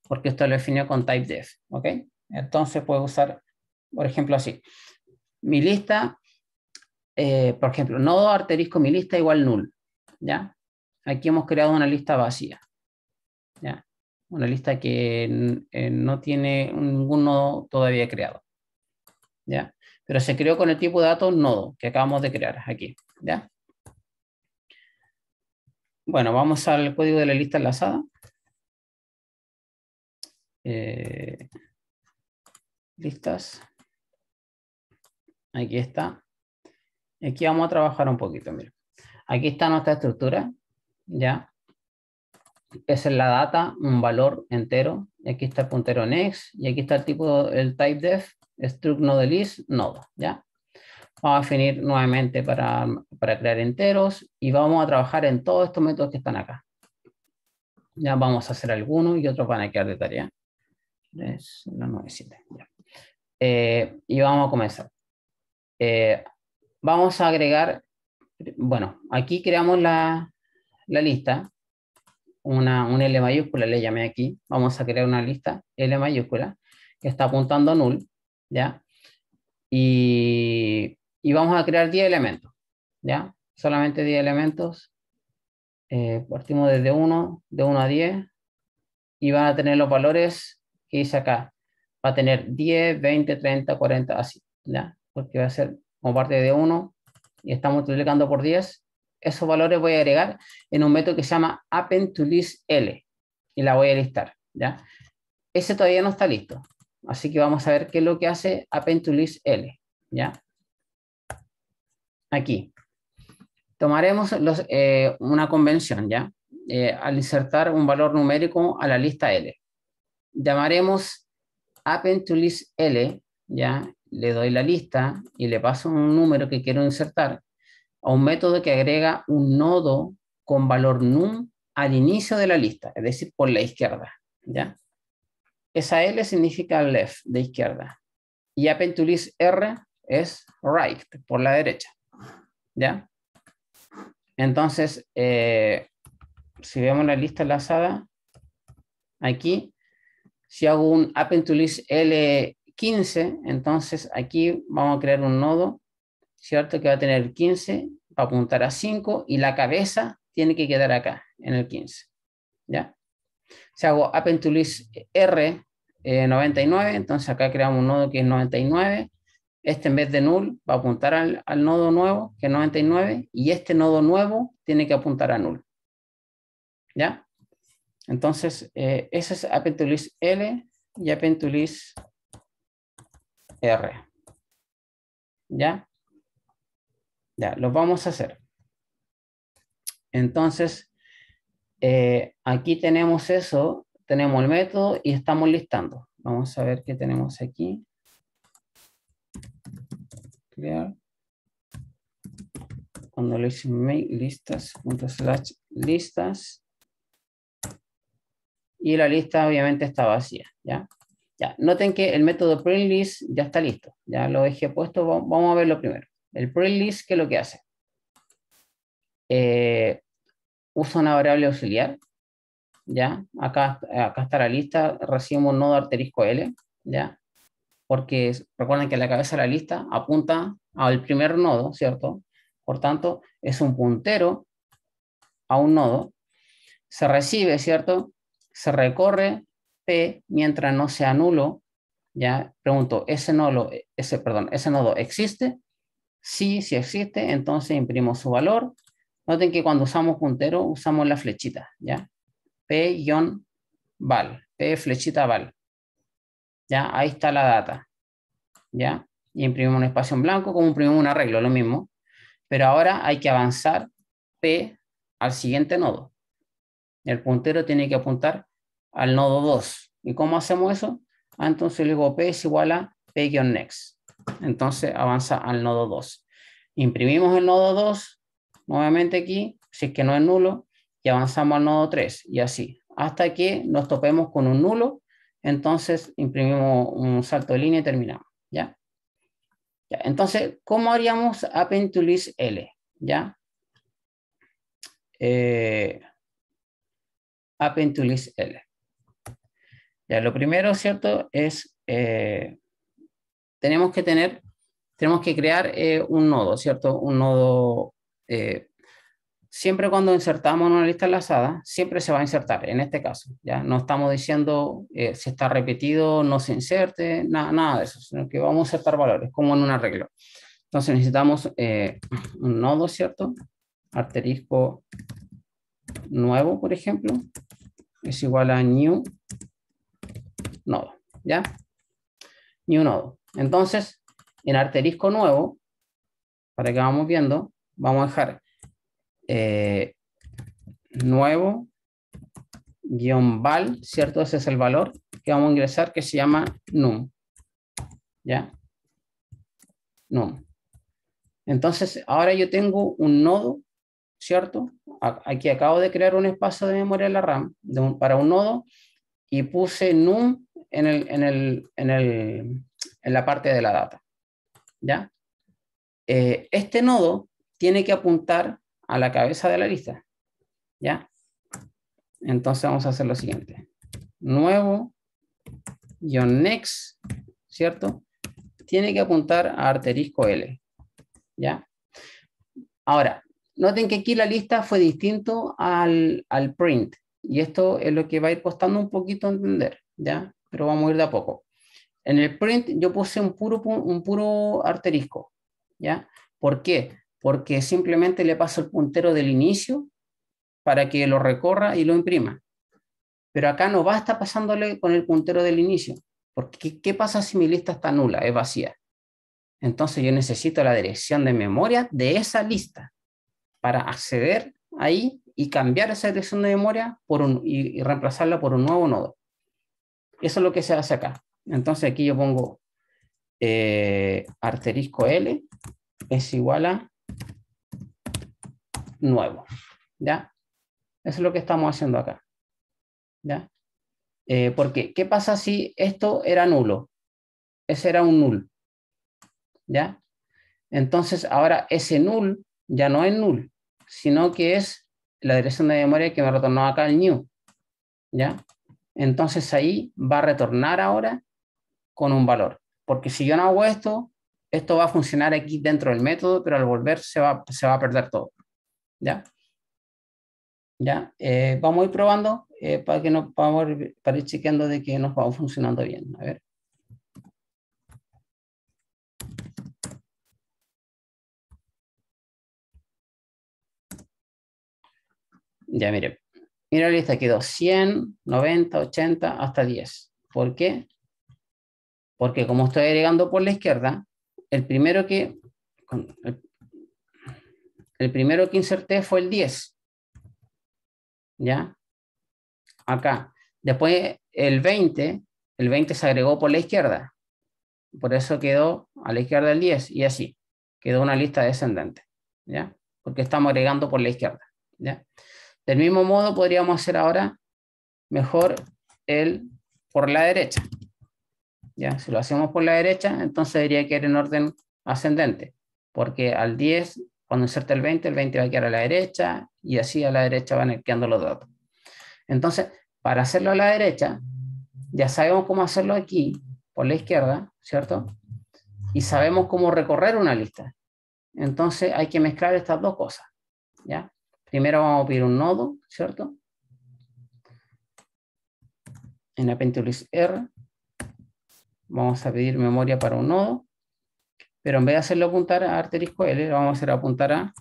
porque esto lo definió con def ¿ok? Entonces puedo usar, por ejemplo, así. Mi lista eh, por ejemplo, nodo arterisco mi lista igual null. ¿ya? Aquí hemos creado una lista vacía. Una lista que eh, no tiene ningún nodo todavía creado. ¿ya? Pero se creó con el tipo de datos nodo que acabamos de crear aquí. Bueno, vamos al código de la lista enlazada. Eh, listas. Aquí está. Aquí vamos a trabajar un poquito, mira. Aquí está nuestra estructura, ¿ya? Esa es la data, un valor entero. aquí está el puntero next. Y aquí está el tipo, el type def, struct node list, nodo, ¿ya? Vamos a definir nuevamente para, para crear enteros. Y vamos a trabajar en todos estos métodos que están acá. Ya vamos a hacer algunos y otros van a quedar de tarea. 3, 1, 9, 7, y vamos a comenzar. Eh, vamos a agregar, bueno, aquí creamos la, lista, una, un L mayúscula, le llamé aquí, vamos a crear una lista L mayúscula que está apuntando a null, ¿ya? Y, y vamos a crear 10 elementos, ¿ya? Solamente 10 elementos, eh, partimos desde 1, de 1 a 10, y van a tener los valores que dice acá, va a tener 10, 20, 30, 40, así, ¿ya? Porque va a ser como parte de 1 y estamos multiplicando por 10, esos valores voy a agregar en un método que se llama append to list L y la voy a listar. ¿ya? Ese todavía no está listo, así que vamos a ver qué es lo que hace append to list L. ¿ya? Aquí. Tomaremos los, eh, una convención, ¿ya? Eh, al insertar un valor numérico a la lista L. Llamaremos append to list L, ¿ya? le doy la lista y le paso un número que quiero insertar a un método que agrega un nodo con valor num al inicio de la lista, es decir, por la izquierda. ¿ya? Esa L significa left, de izquierda. Y append to list R es right, por la derecha. ¿Ya? Entonces, eh, si vemos la lista enlazada, aquí, si hago un append to list L 15, entonces aquí vamos a crear un nodo, ¿cierto? Que va a tener 15, va a apuntar a 5 y la cabeza tiene que quedar acá, en el 15, ¿ya? Si hago append to list R, 99, eh, entonces acá creamos un nodo que es 99, este en vez de null va a apuntar al, nodo nuevo, que es 99, y este nodo nuevo tiene que apuntar a null. ¿Ya? Entonces, eh, ese es append to L y append to list R. ¿Ya? Ya, lo vamos a hacer. Entonces, eh, aquí tenemos eso, tenemos el método y estamos listando. Vamos a ver qué tenemos aquí. Clear. Cuando le make listas, slash listas. Y la lista obviamente está vacía, ¿ya? noten que el método prelist ya está listo. Ya lo dejé puesto, vamos a verlo primero. El prelist, ¿qué es lo que hace? Eh, usa una variable auxiliar. Ya, acá, acá está la lista, recibimos un nodo arterisco L. Ya, porque recuerden que la cabeza de la lista apunta al primer nodo, ¿cierto? Por tanto, es un puntero a un nodo. Se recibe, ¿cierto? Se recorre mientras no sea nulo, ya pregunto, ¿ese nodo, ese, perdón, ¿ese nodo existe? Sí, si existe, entonces imprimo su valor. Noten que cuando usamos puntero, usamos la flechita, ¿ya? P-val, P flechita val. ¿Ya? Ahí está la data, ¿ya? Y imprimimos un espacio en blanco, como imprimimos un arreglo, lo mismo. Pero ahora hay que avanzar P al siguiente nodo. El puntero tiene que apuntar al nodo 2. ¿Y cómo hacemos eso? Ah, entonces le digo P es igual a P-next. Entonces avanza al nodo 2. Imprimimos el nodo 2 nuevamente aquí, si es que no es nulo, y avanzamos al nodo 3 y así. Hasta que nos topemos con un nulo, entonces imprimimos un salto de línea y terminamos. ¿ya? Entonces, ¿cómo haríamos append to L? ¿Ya? Eh, append to L lo primero, ¿cierto? Es, eh, tenemos que tener, tenemos que crear eh, un nodo, ¿cierto? Un nodo, eh, siempre cuando insertamos una lista enlazada, siempre se va a insertar, en este caso, ¿ya? No estamos diciendo si está repetido, no se inserte, nada, nada de eso, sino que vamos a insertar valores, como en un arreglo. Entonces necesitamos un nodo, ¿cierto? Arterisco nuevo, por ejemplo, es igual a new nodo, ¿ya? New nodo. Entonces, en arterisco nuevo, para que vamos viendo, vamos a dejar eh, nuevo guión val, ¿cierto? Ese es el valor que vamos a ingresar que se llama num, ¿ya? Num. Entonces, ahora yo tengo un nodo, ¿cierto? Aquí acabo de crear un espacio de memoria en la RAM para un nodo y puse num en, la parte de la data. ¿ya? Eh, este nodo tiene que apuntar a la cabeza de la lista. ¿ya? Entonces vamos a hacer lo siguiente. Nuevo, guión next, ¿cierto? Tiene que apuntar a arterisco L. ¿ya? Ahora, noten que aquí la lista fue distinto al, al print. Y esto es lo que va a ir costando un poquito entender, ¿ya? pero vamos a ir de a poco. En el print yo puse un puro, un puro arterisco, ¿ya? ¿Por qué? Porque simplemente le paso el puntero del inicio para que lo recorra y lo imprima. Pero acá no basta pasándole con el puntero del inicio, porque ¿qué pasa si mi lista está nula, es vacía? Entonces yo necesito la dirección de memoria de esa lista para acceder ahí y cambiar esa dirección de memoria por un, y reemplazarla por un nuevo nodo. Eso es lo que se hace acá. Entonces aquí yo pongo eh, Arterisco L es igual a nuevo. ¿Ya? Eso es lo que estamos haciendo acá. ¿Ya? Eh, porque, ¿qué pasa si esto era nulo? Ese era un null. ¿Ya? Entonces, ahora ese null ya no es null, sino que es la dirección de memoria que me retornó acá el new. ¿Ya? entonces ahí va a retornar ahora con un valor. Porque si yo no hago esto, esto va a funcionar aquí dentro del método, pero al volver se va, a perder todo. ¿Ya? ¿Ya? Eh, vamos a ir probando eh, para, que no ir, para chequeando de que nos va funcionando bien. A ver. Ya, mire. Mira la lista, quedó 100, 90, 80, hasta 10. ¿Por qué? Porque como estoy agregando por la izquierda, el primero que, el primero que inserté fue el 10. ¿Ya? Acá. Después el 20, el 20 se agregó por la izquierda. Por eso quedó a la izquierda el 10 y así. Quedó una lista descendente. ¿Ya? Porque estamos agregando por la izquierda. ¿Ya? Del mismo modo podríamos hacer ahora mejor el por la derecha. ¿Ya? Si lo hacemos por la derecha, entonces diría que era en orden ascendente, porque al 10, cuando inserta el 20, el 20 va a quedar a la derecha y así a la derecha van quedando los datos. Entonces, para hacerlo a la derecha, ya sabemos cómo hacerlo aquí, por la izquierda, ¿cierto? Y sabemos cómo recorrer una lista. Entonces hay que mezclar estas dos cosas, ¿ya? Primero vamos a pedir un nodo, ¿cierto? En la list R vamos a pedir memoria para un nodo, pero en vez de hacerlo apuntar a arterisco L, vamos a hacer apuntar a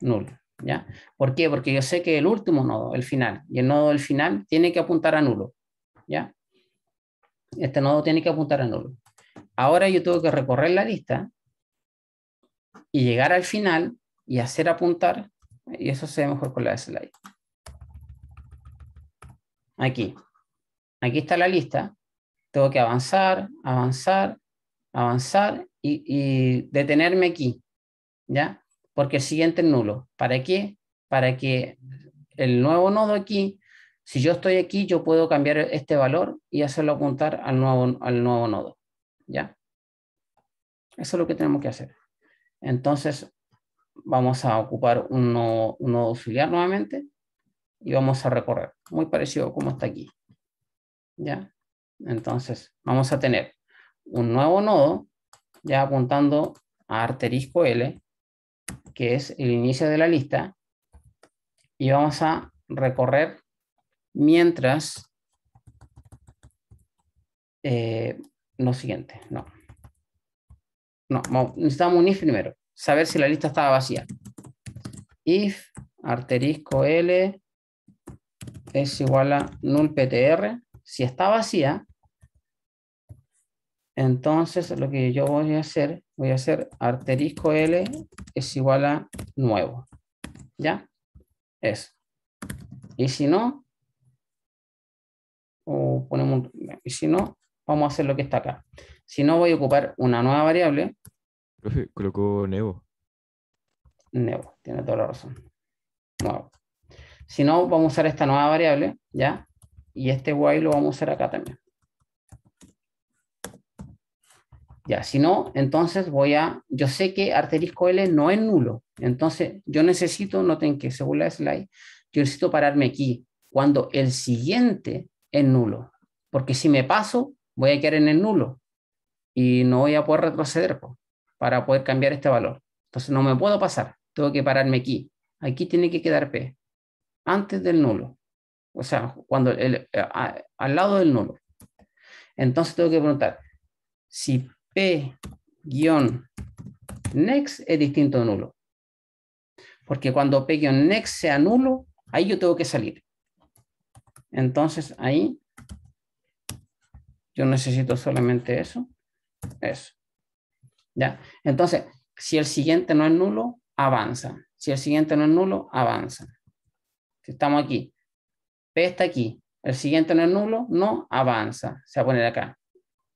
nulo. ¿ya? ¿Por qué? Porque yo sé que el último nodo, el final, y el nodo del final tiene que apuntar a nulo. ¿ya? Este nodo tiene que apuntar a nulo. Ahora yo tengo que recorrer la lista y llegar al final y hacer apuntar y eso se ve mejor con la slide. Aquí. Aquí está la lista. Tengo que avanzar, avanzar, avanzar y, detenerme aquí. ¿Ya? Porque el siguiente es nulo. ¿Para qué? Para que el nuevo nodo aquí, si yo estoy aquí, yo puedo cambiar este valor y hacerlo apuntar al nuevo, al nuevo nodo. ¿Ya? Eso es lo que tenemos que hacer. Entonces, vamos a ocupar un nodo, auxiliar nuevamente y vamos a recorrer, muy parecido como está aquí. ¿Ya? Entonces, vamos a tener un nuevo nodo, ya apuntando a arterisco L, que es el inicio de la lista, y vamos a recorrer mientras eh, lo siguiente, no. No, necesitamos un if primero saber si la lista estaba vacía. If arterisco L es igual a null PTR. Si está vacía, entonces lo que yo voy a hacer, voy a hacer arterisco L es igual a nuevo. ¿Ya? Eso. Y si no, o ponemos, y si no, vamos a hacer lo que está acá. Si no, voy a ocupar una nueva variable Profe, colocó Nebo. Nebo, tiene toda la razón. Si no, vamos a usar esta nueva variable, ¿ya? Y este while lo vamos a usar acá también. Ya, si no, entonces voy a... Yo sé que arterisco L no es nulo. Entonces, yo necesito, noten que según la slide, yo necesito pararme aquí cuando el siguiente es nulo. Porque si me paso, voy a quedar en el nulo. Y no voy a poder retroceder para poder cambiar este valor. Entonces no me puedo pasar, tengo que pararme aquí. Aquí tiene que quedar P, antes del nulo. O sea, cuando eh, al lado del nulo. Entonces tengo que preguntar si P-next es distinto a nulo. Porque cuando P-next sea nulo, ahí yo tengo que salir. Entonces ahí yo necesito solamente eso. Eso. Entonces, si el siguiente no es nulo, avanza. Si el siguiente no es nulo, avanza. Si estamos aquí, P está aquí, el siguiente no es nulo, no avanza, se va a poner acá.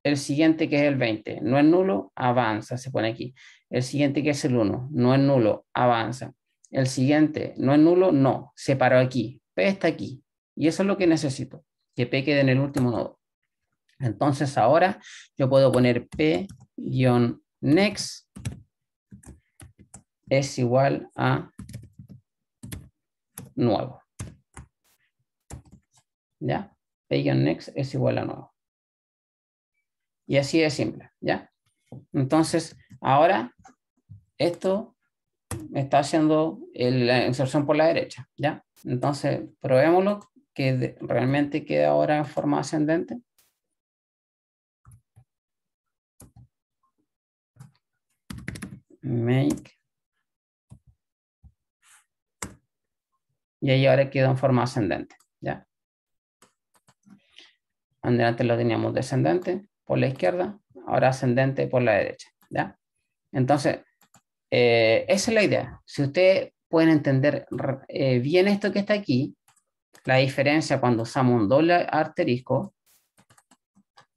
El siguiente que es el 20, no es nulo, avanza, se pone aquí. El siguiente que es el 1, no es nulo, avanza. El siguiente, no es nulo, no, se paró aquí. P está aquí. Y eso es lo que necesito, que P quede en el último nodo. Entonces ahora yo puedo poner P-1 next es igual a nuevo. ¿Ya? Pagan next es igual a nuevo. Y así de simple, ¿ya? Entonces, ahora esto está haciendo la inserción por la derecha, ¿ya? Entonces, probémoslo que realmente queda ahora en forma ascendente. make. Y ahí ahora quedó en forma ascendente, ¿ya? Antes lo teníamos descendente por la izquierda, ahora ascendente por la derecha, ¿ya? Entonces, eh, esa es la idea. Si ustedes pueden entender eh, bien esto que está aquí, la diferencia cuando usamos un doble asterisco,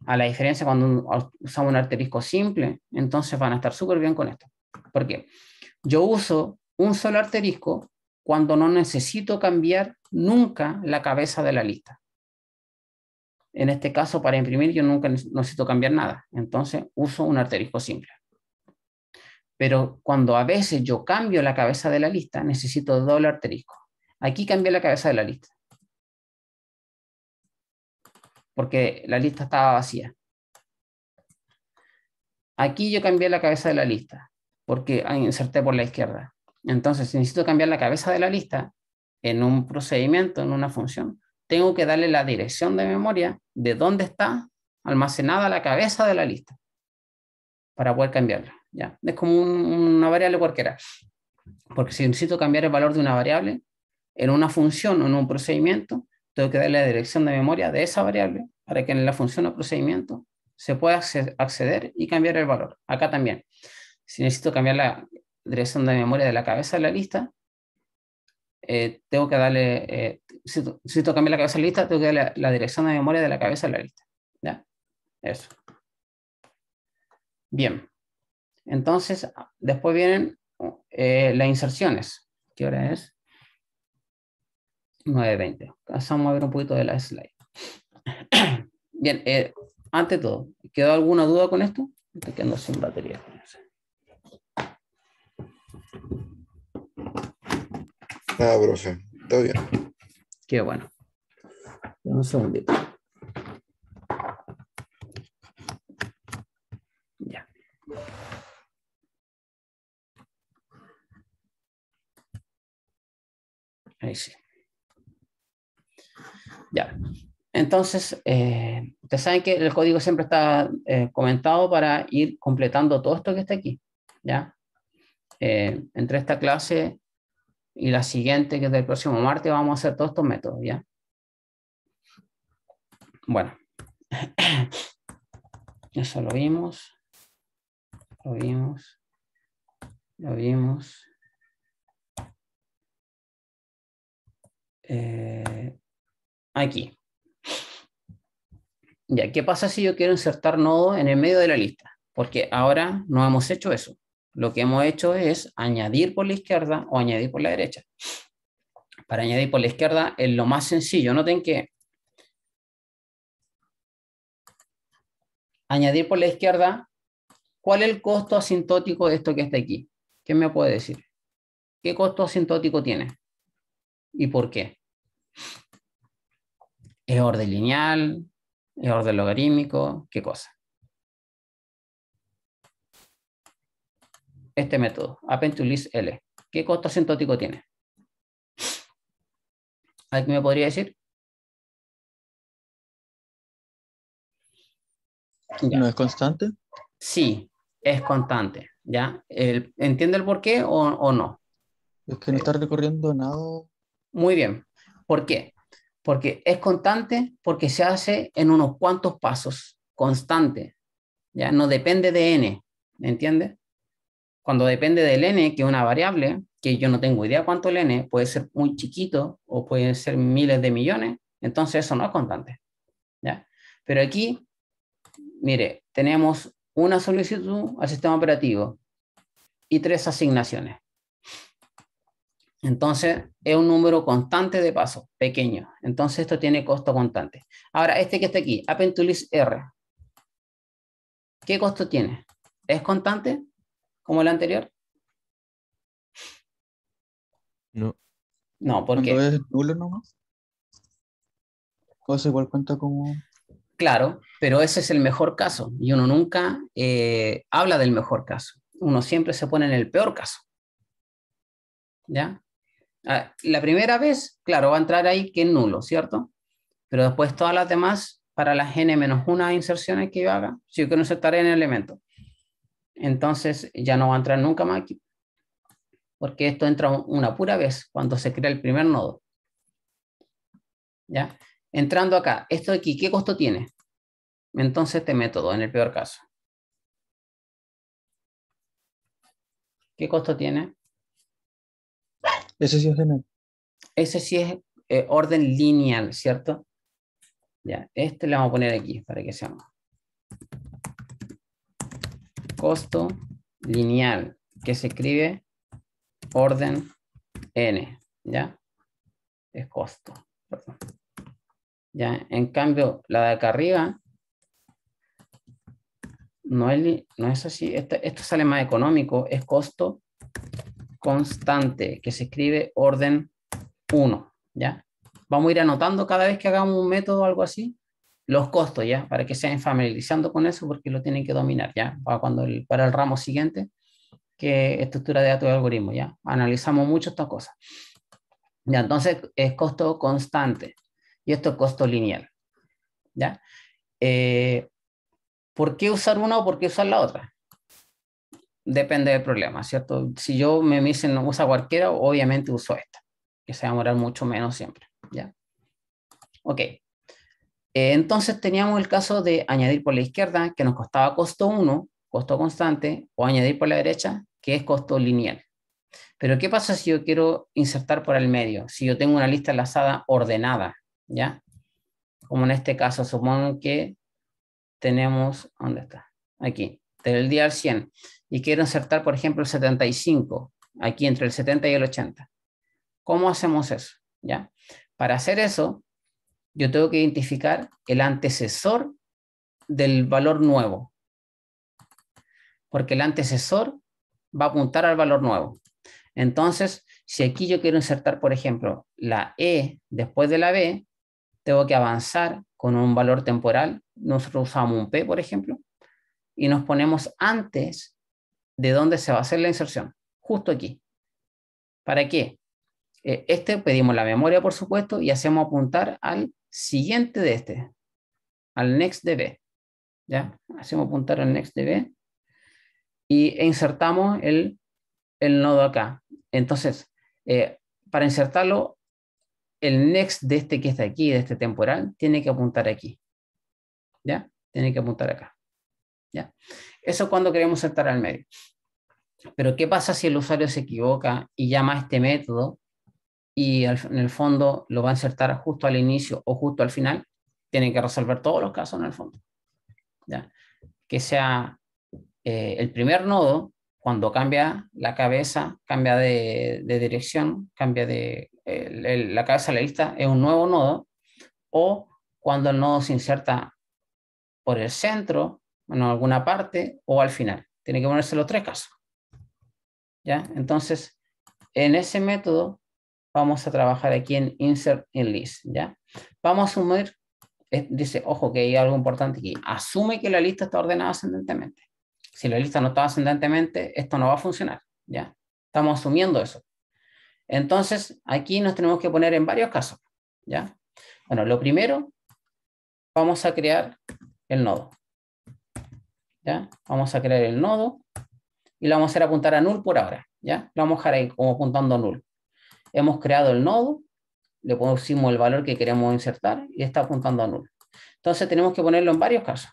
a la diferencia cuando usamos un asterisco simple, entonces van a estar súper bien con esto. Porque yo uso un solo asterisco cuando no necesito cambiar nunca la cabeza de la lista. En este caso, para imprimir, yo nunca necesito cambiar nada. Entonces, uso un asterisco simple. Pero cuando a veces yo cambio la cabeza de la lista, necesito doble asterisco. Aquí cambié la cabeza de la lista. Porque la lista estaba vacía. Aquí yo cambié la cabeza de la lista porque ah, inserté por la izquierda. Entonces, si necesito cambiar la cabeza de la lista en un procedimiento, en una función, tengo que darle la dirección de memoria de dónde está almacenada la cabeza de la lista para poder cambiarla. ¿ya? Es como una variable cualquiera. Porque si necesito cambiar el valor de una variable en una función o en un procedimiento, tengo que darle la dirección de memoria de esa variable para que en la función o procedimiento se pueda acceder y cambiar el valor. Acá también si necesito cambiar la dirección de memoria de la cabeza de la lista, eh, tengo que darle, eh, si, necesito cambiar la cabeza de la lista, tengo que darle la, dirección de memoria de la cabeza de la lista. ¿Ya? Eso. Bien. Entonces, ah, después vienen eh, las inserciones. ¿Qué hora es? 9.20. Vamos a ver un poquito de la slide. Bien, antes todo, ¿quedó alguna duda con esto? Estoy quedando sin batería. Nada, ah, profe. Todo bien. Qué bueno. Un segundito. Ya. Ahí sí. Ya. Entonces, eh, ustedes saben que el código siempre está eh, comentado para ir completando todo esto que está aquí. ¿Ya? Eh, entre esta clase y la siguiente, que es del próximo martes, vamos a hacer todos estos métodos, ¿ya? Bueno, eso lo vimos, lo vimos, lo vimos. Eh, aquí. Ya, ¿qué pasa si yo quiero insertar nodos en el medio de la lista? Porque ahora no hemos hecho eso lo que hemos hecho es añadir por la izquierda o añadir por la derecha. Para añadir por la izquierda es lo más sencillo. Noten que añadir por la izquierda, ¿cuál es el costo asintótico de esto que está aquí? ¿Qué me puede decir? ¿Qué costo asintótico tiene? ¿Y por qué? ¿Es orden lineal? ¿Es orden logarítmico? ¿Qué cosa? este método, append to list L. ¿Qué costo asintótico tiene? ¿Alguien me podría decir? ¿No es constante? Sí, es constante. ¿ya? ¿Entiende el por qué o, no? Es que no está recorriendo nada. Muy bien. ¿Por qué? Porque es constante porque se hace en unos cuantos pasos, constante. Ya no depende de n, ¿entiendes? Cuando depende del n, que es una variable, que yo no tengo idea cuánto el n, puede ser muy chiquito o pueden ser miles de millones, entonces eso no es constante. ¿ya? Pero aquí, mire, tenemos una solicitud al sistema operativo y tres asignaciones. Entonces, es un número constante de pasos, pequeño. Entonces, esto tiene costo constante. Ahora, este que está aquí, append to list R. ¿Qué costo tiene? ¿Es constante? como el anterior? No. No, porque. ¿Cuando es nulo nomás? Cosa igual cuenta como. Claro, pero ese es el mejor caso y uno nunca eh, habla del mejor caso. Uno siempre se pone en el peor caso. ¿Ya? Ah, la primera vez, claro, va a entrar ahí que nulo, ¿cierto? Pero después todas las demás, para las n-1 inserciones que yo haga, si se estará en el elemento, entonces ya no va a entrar nunca más aquí, porque esto entra una pura vez cuando se crea el primer nodo. ¿Ya? Entrando acá, esto de aquí, ¿qué costo tiene? Entonces este método, en el peor caso. ¿Qué costo tiene? Ese sí es general. Ese sí es eh, orden lineal, ¿cierto? Ya, este le vamos a poner aquí para que sea costo lineal, que se escribe orden n, ¿ya? Es costo, ¿Ya? En cambio, la de acá arriba no es, no es así. Esto, esto sale más económico. Es costo constante, que se escribe orden 1, ¿ya? Vamos a ir anotando cada vez que hagamos un método o algo así los costos, ¿ya? Para que se familiarizando con eso porque lo tienen que dominar, ¿ya? Para, cuando el, para el ramo siguiente, que estructura de datos y algoritmo, ¿ya? Analizamos mucho estas cosas. Ya, entonces es costo constante y esto es costo lineal, ¿ya? Eh, ¿Por qué usar una o por qué usar la otra? Depende del problema, ¿cierto? Si yo me dicen no usa cualquiera, obviamente uso esta, que se va a demorar mucho menos siempre, ¿ya? Ok. Eh, entonces teníamos el caso de añadir por la izquierda, que nos costaba costo 1, costo constante, o añadir por la derecha, que es costo lineal. Pero ¿qué pasa si yo quiero insertar por el medio? Si yo tengo una lista enlazada ordenada, ¿ya? Como en este caso, supongo que tenemos, ¿dónde está? Aquí, del día al 100. Y quiero insertar, por ejemplo, el 75, aquí entre el 70 y el 80. ¿Cómo hacemos eso? ¿Ya? Para hacer eso, yo tengo que identificar el antecesor del valor nuevo. Porque el antecesor va a apuntar al valor nuevo. Entonces, si aquí yo quiero insertar, por ejemplo, la E después de la B, tengo que avanzar con un valor temporal. Nosotros usamos un P, por ejemplo, y nos ponemos antes de dónde se va a hacer la inserción, justo aquí. ¿Para qué? Eh, este pedimos la memoria, por supuesto, y hacemos apuntar al siguiente de este, al next ¿ya? Hacemos apuntar al next B y insertamos el, nodo acá. Entonces, eh, para insertarlo, el next de este que está aquí, de este temporal, tiene que apuntar aquí. ¿Ya? Tiene que apuntar acá. ¿Ya? Eso cuando queremos insertar al medio. Pero ¿qué pasa si el usuario se equivoca y llama a este método y en el fondo lo va a insertar justo al inicio o justo al final, tiene que resolver todos los casos en el fondo. ¿ya? Que sea eh, el primer nodo, cuando cambia la cabeza, cambia de, dirección, cambia de la cabeza de la lista, es un nuevo nodo, o cuando el nodo se inserta por el centro, en alguna parte o al final. Tiene que ponerse los tres casos. ¿Ya? Entonces, en ese método Vamos a trabajar aquí en insert in list, ¿ya? Vamos a asumir, eh, dice, ojo, que hay algo importante aquí. Asume que la lista está ordenada ascendentemente. Si la lista no está ascendentemente, esto no va a funcionar. ¿ya? Estamos asumiendo eso. Entonces, aquí nos tenemos que poner en varios casos. ¿ya? Bueno, lo primero, vamos a crear el nodo. ¿ya? Vamos a crear el nodo y lo vamos a hacer apuntar a null por ahora. ¿ya? Lo vamos a dejar ahí como apuntando a null. Hemos creado el nodo, le pusimos el valor que queremos insertar y está apuntando a nulo. Entonces tenemos que ponerlo en varios casos.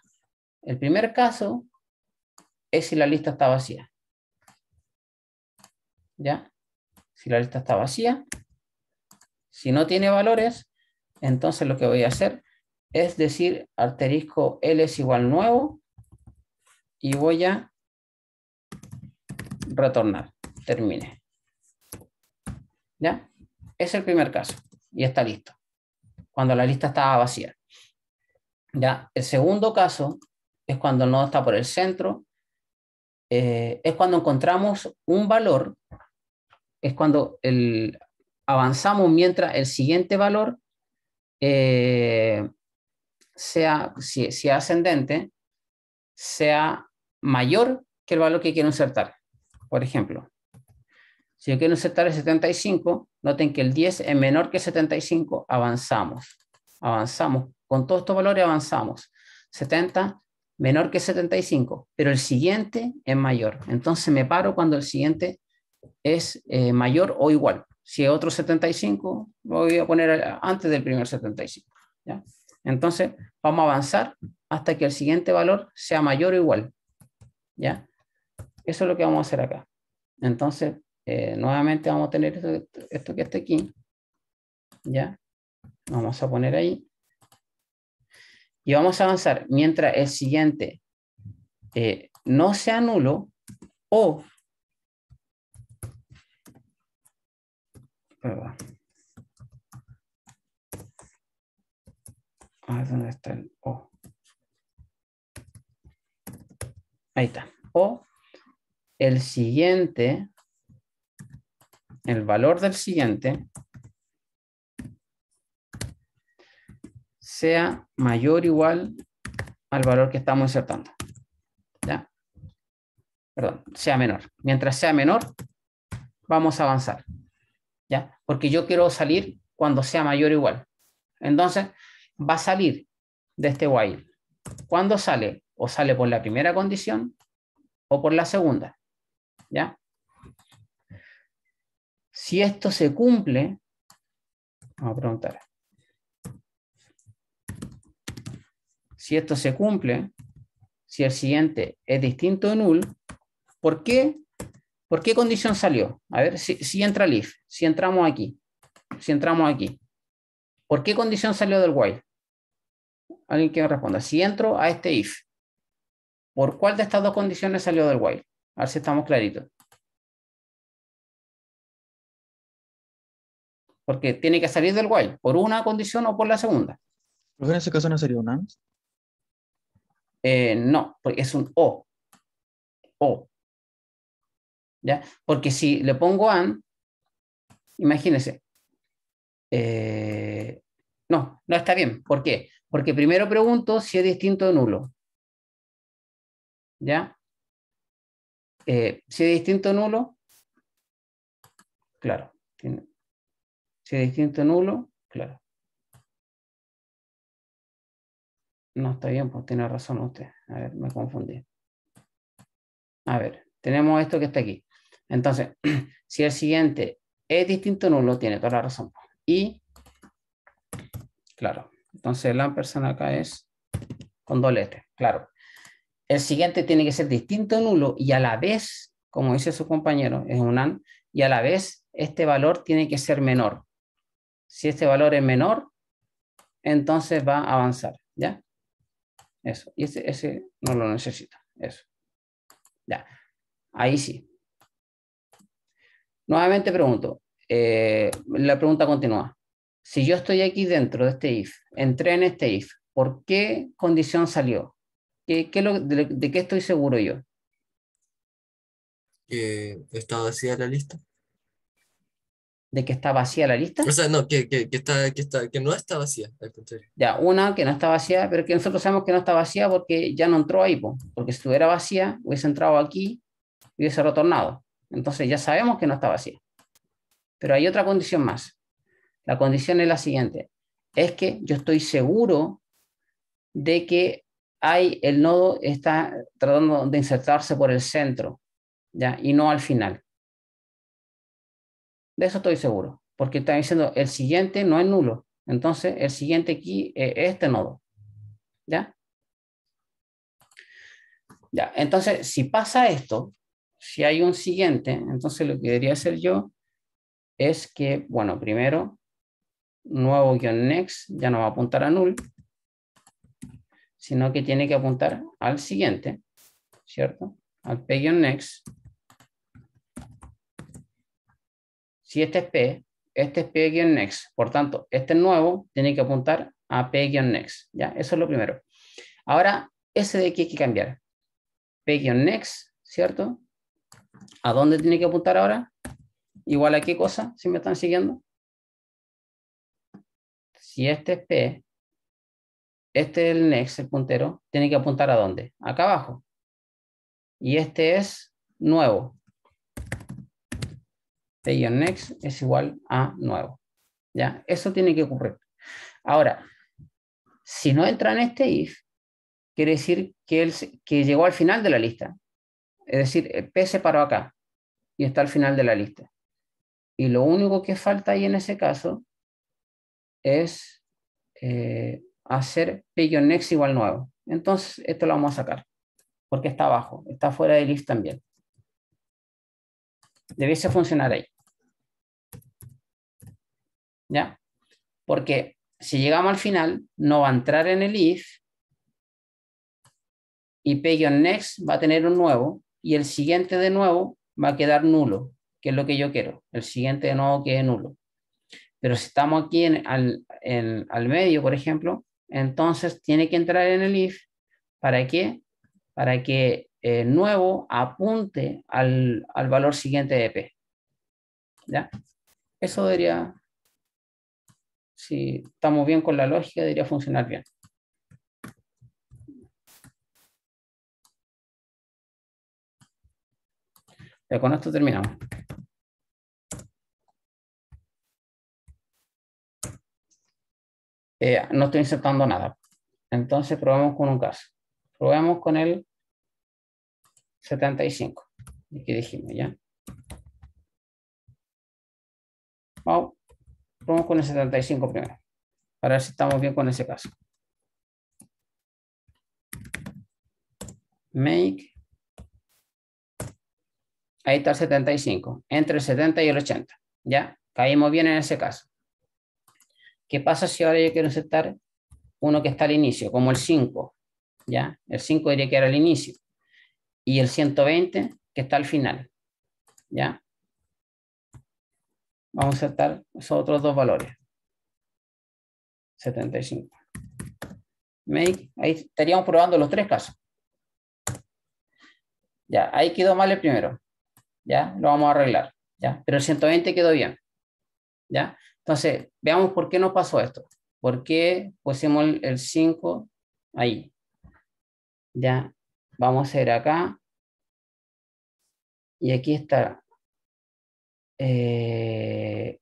El primer caso es si la lista está vacía. ¿Ya? Si la lista está vacía, si no tiene valores, entonces lo que voy a hacer es decir asterisco L es igual nuevo y voy a retornar. Termine. ¿Ya? Es el primer caso y está listo, cuando la lista estaba vacía. ¿Ya? El segundo caso es cuando no está por el centro, eh, es cuando encontramos un valor, es cuando el, avanzamos mientras el siguiente valor eh, sea, si, ascendente, sea mayor que el valor que quiero insertar. Por ejemplo, si yo quiero aceptar el 75, noten que el 10 es menor que 75, avanzamos. Avanzamos. Con todos estos valores avanzamos. 70 menor que 75, pero el siguiente es mayor. Entonces me paro cuando el siguiente es eh, mayor o igual. Si es otro 75, lo voy a poner antes del primer 75. Entonces vamos a avanzar hasta que el siguiente valor sea mayor o igual. ¿ya? Eso es lo que vamos a hacer acá. Entonces eh, nuevamente vamos a tener esto, que está aquí. ¿Ya? Vamos a poner ahí. Y vamos a avanzar. Mientras el siguiente eh, no se nulo o... O. Ahí está. O el siguiente el valor del siguiente sea mayor o igual al valor que estamos insertando. ¿Ya? Perdón, sea menor. Mientras sea menor, vamos a avanzar. ¿Ya? Porque yo quiero salir cuando sea mayor o igual. Entonces, va a salir de este while. ¿Cuándo sale? O sale por la primera condición o por la segunda. ¿Ya? Si esto se cumple, vamos a preguntar. Si esto se cumple, si el siguiente es distinto de null, ¿por qué? ¿Por qué condición salió? A ver, si, entra el if, si entramos aquí, si entramos aquí. ¿Por qué condición salió del while? Alguien que me responda. Si entro a este if, ¿por cuál de estas dos condiciones salió del while? A ver si estamos claritos. porque tiene que salir del while. por una condición o por la segunda. ¿Pero en ese caso no sería un and? Eh, no, porque es un O. O. ¿Ya? Porque si le pongo AN, imagínense. Eh, no, no está bien. ¿Por qué? Porque primero pregunto si es distinto de nulo. ¿Ya? Eh, si es distinto de nulo, claro, tiene, si es distinto nulo, claro. No, está bien, pues tiene razón usted. A ver, me confundí. A ver, tenemos esto que está aquí. Entonces, si el siguiente es distinto nulo, tiene toda la razón. Pues. Y, claro, entonces la persona acá es con doblete, claro. El siguiente tiene que ser distinto nulo y a la vez, como dice su compañero, es un AND, y a la vez este valor tiene que ser menor. Si este valor es menor, entonces va a avanzar, ¿ya? Eso, y ese, no lo necesita, eso. Ya, ahí sí. Nuevamente pregunto, eh, la pregunta continúa. Si yo estoy aquí dentro de este if, entré en este if, ¿por qué condición salió? de, qué estoy seguro yo? Que estaba está vacía la lista de que está vacía la lista. O sea, no, que, que, no está vacía, Ya, una que no está vacía, pero que nosotros sabemos que no está vacía porque ya no entró ahí, porque si estuviera vacía, hubiese entrado aquí y hubiese retornado. Entonces ya sabemos que no está vacía. Pero hay otra condición más. La condición es la siguiente. Es que yo estoy seguro de que hay, el nodo está tratando de insertarse por el centro, ¿ya? y no al final. De eso estoy seguro, porque está diciendo el siguiente no es nulo. Entonces, el siguiente aquí es este nodo. ¿Ya? Ya, entonces, si pasa esto, si hay un siguiente, entonces lo que debería hacer yo es que, bueno, primero, nuevo guión next ya no va a apuntar a null, sino que tiene que apuntar al siguiente, ¿cierto? Al p next Si este es P, este es P-next. Por tanto, este nuevo tiene que apuntar a P-next. ¿ya? Eso es lo primero. Ahora, ese de aquí hay que cambiar. P-next, ¿cierto? ¿A dónde tiene que apuntar ahora? Igual a qué cosa, si me están siguiendo. Si este es P, este es el next, el puntero, tiene que apuntar a dónde? Acá abajo. Y este es nuevo next es igual a nuevo. ¿Ya? Eso tiene que ocurrir. Ahora, si no entra en este if, quiere decir que, él, que llegó al final de la lista. Es decir, el P se paró acá y está al final de la lista. Y lo único que falta ahí en ese caso es eh, hacer P-next igual nuevo. Entonces, esto lo vamos a sacar, porque está abajo, está fuera del if también. Debiese funcionar ahí. ¿ya? Porque si llegamos al final, no va a entrar en el if y pay-next va a tener un nuevo y el siguiente de nuevo va a quedar nulo, que es lo que yo quiero. El siguiente de nuevo quede nulo. Pero si estamos aquí en, al, medio, por ejemplo, entonces tiene que entrar en el if. ¿Para qué? Para que el eh, nuevo apunte al, al valor siguiente de P. ¿Ya? Eso debería si estamos bien con la lógica, debería funcionar bien. Ya con esto terminamos. Eh, no estoy insertando nada. Entonces probemos con un caso. Probemos con el 75. Aquí dijimos ya. Wow. Vamos con el 75 primero, para ver si estamos bien con ese caso. Make. Ahí está el 75, entre el 70 y el 80. ¿Ya? Caímos bien en ese caso. ¿Qué pasa si ahora yo quiero aceptar uno que está al inicio, como el 5? ¿Ya? El 5 diría que era el inicio. Y el 120 que está al final. ¿Ya? Vamos a aceptar esos otros dos valores. 75. ahí estaríamos probando los tres casos. Ya, ahí quedó mal el primero. Ya, lo vamos a arreglar. Ya, pero el 120 quedó bien. Ya, entonces, veamos por qué nos pasó esto. ¿Por qué pusimos el 5 ahí? Ya, vamos a ir acá. Y aquí está eh,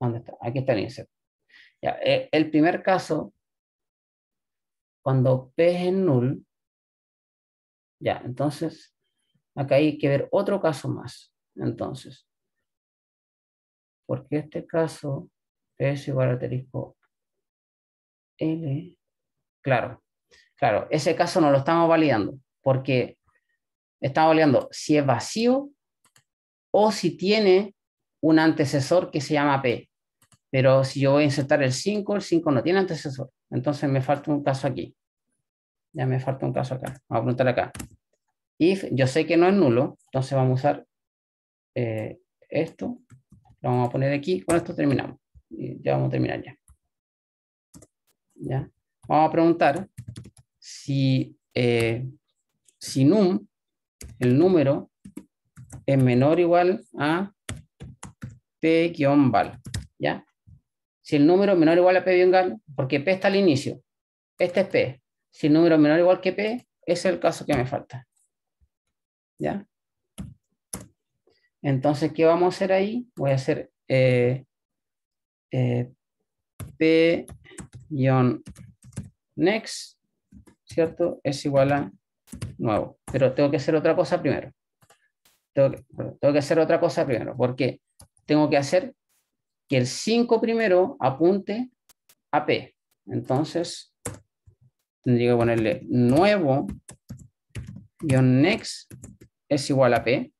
¿Dónde está? Aquí está el insert. Eh, el primer caso, cuando P es en null, ya, entonces, acá hay que ver otro caso más. Entonces, porque este caso P es igual a asterisco L, claro, claro, ese caso no lo estamos validando, porque estamos validando si es vacío o si tiene un antecesor que se llama P. Pero si yo voy a insertar el 5, el 5 no tiene antecesor. Entonces me falta un caso aquí. Ya me falta un caso acá. Vamos a preguntar acá. If yo sé que no es nulo, entonces vamos a usar eh, esto. Lo vamos a poner aquí. Con esto terminamos. ya vamos a terminar ya. ¿Ya? Vamos a preguntar si, eh, si num, el número es menor o igual a P-val, ¿ya? Si el número menor o igual a P-val, porque P está al inicio, este es P. Si el número menor o igual que P, es el caso que me falta, ¿ya? Entonces, ¿qué vamos a hacer ahí? Voy a hacer eh, eh, P-next, ¿cierto? Es igual a nuevo. Pero tengo que hacer otra cosa primero tengo que, hacer otra cosa primero, porque tengo que hacer que el 5 primero apunte a P. Entonces, tendría que ponerle nuevo next es igual a P.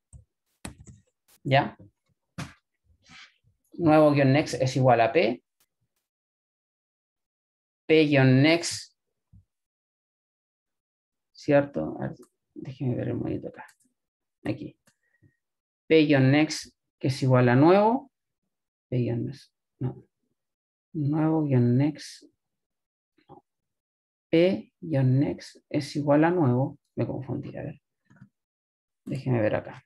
¿Ya? Nuevo guión next es igual a P. P next. ¿Cierto? Déjenme ver el monito acá. Aquí p-next que es igual a nuevo, p-next, no, nuevo next, p-next es igual a nuevo, me confundí, a ver, déjeme ver acá.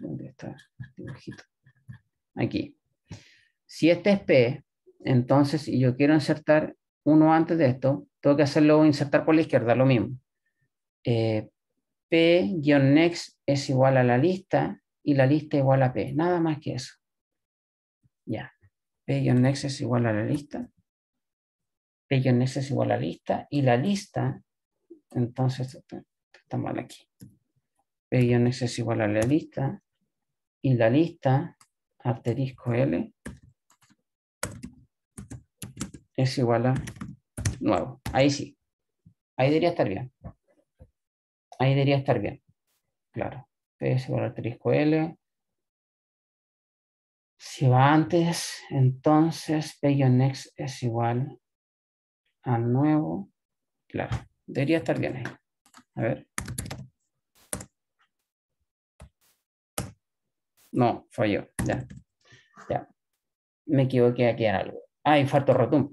¿Dónde está Aquí. Si este es P, entonces, si yo quiero insertar uno antes de esto, tengo que hacerlo insertar por la izquierda, lo mismo. Eh, p-next es igual a la lista y la lista igual a p, nada más que eso. Ya, p-next es igual a la lista, p-next es igual a la lista y la lista, entonces está, mal aquí. p-next es igual a la lista y la lista asterisco L es igual a nuevo. Ahí sí. Ahí debería estar bien. Ahí debería estar bien. Claro. igual a asterisco L. Si va antes, entonces P-Next es igual a nuevo. Claro, debería estar bien ahí. A ver. No, falló. Ya. Ya. Me equivoqué aquí en algo. Ah, infarto rotundo.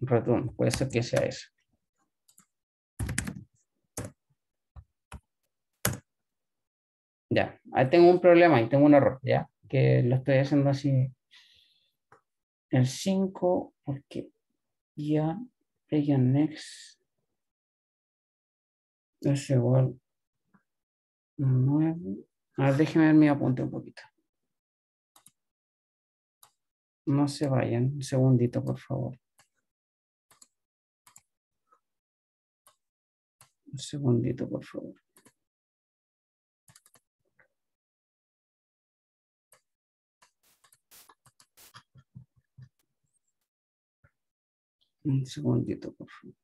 Rotundo, puede ser que sea eso. Ya, ahí tengo un problema y tengo un error, ya, que lo estoy haciendo así. El 5, porque ya, ella next es igual 9. A ver, déjenme ver mi apunte un poquito. No se vayan, un segundito, por favor. Un segundito, por favor. Un segundito, por favor.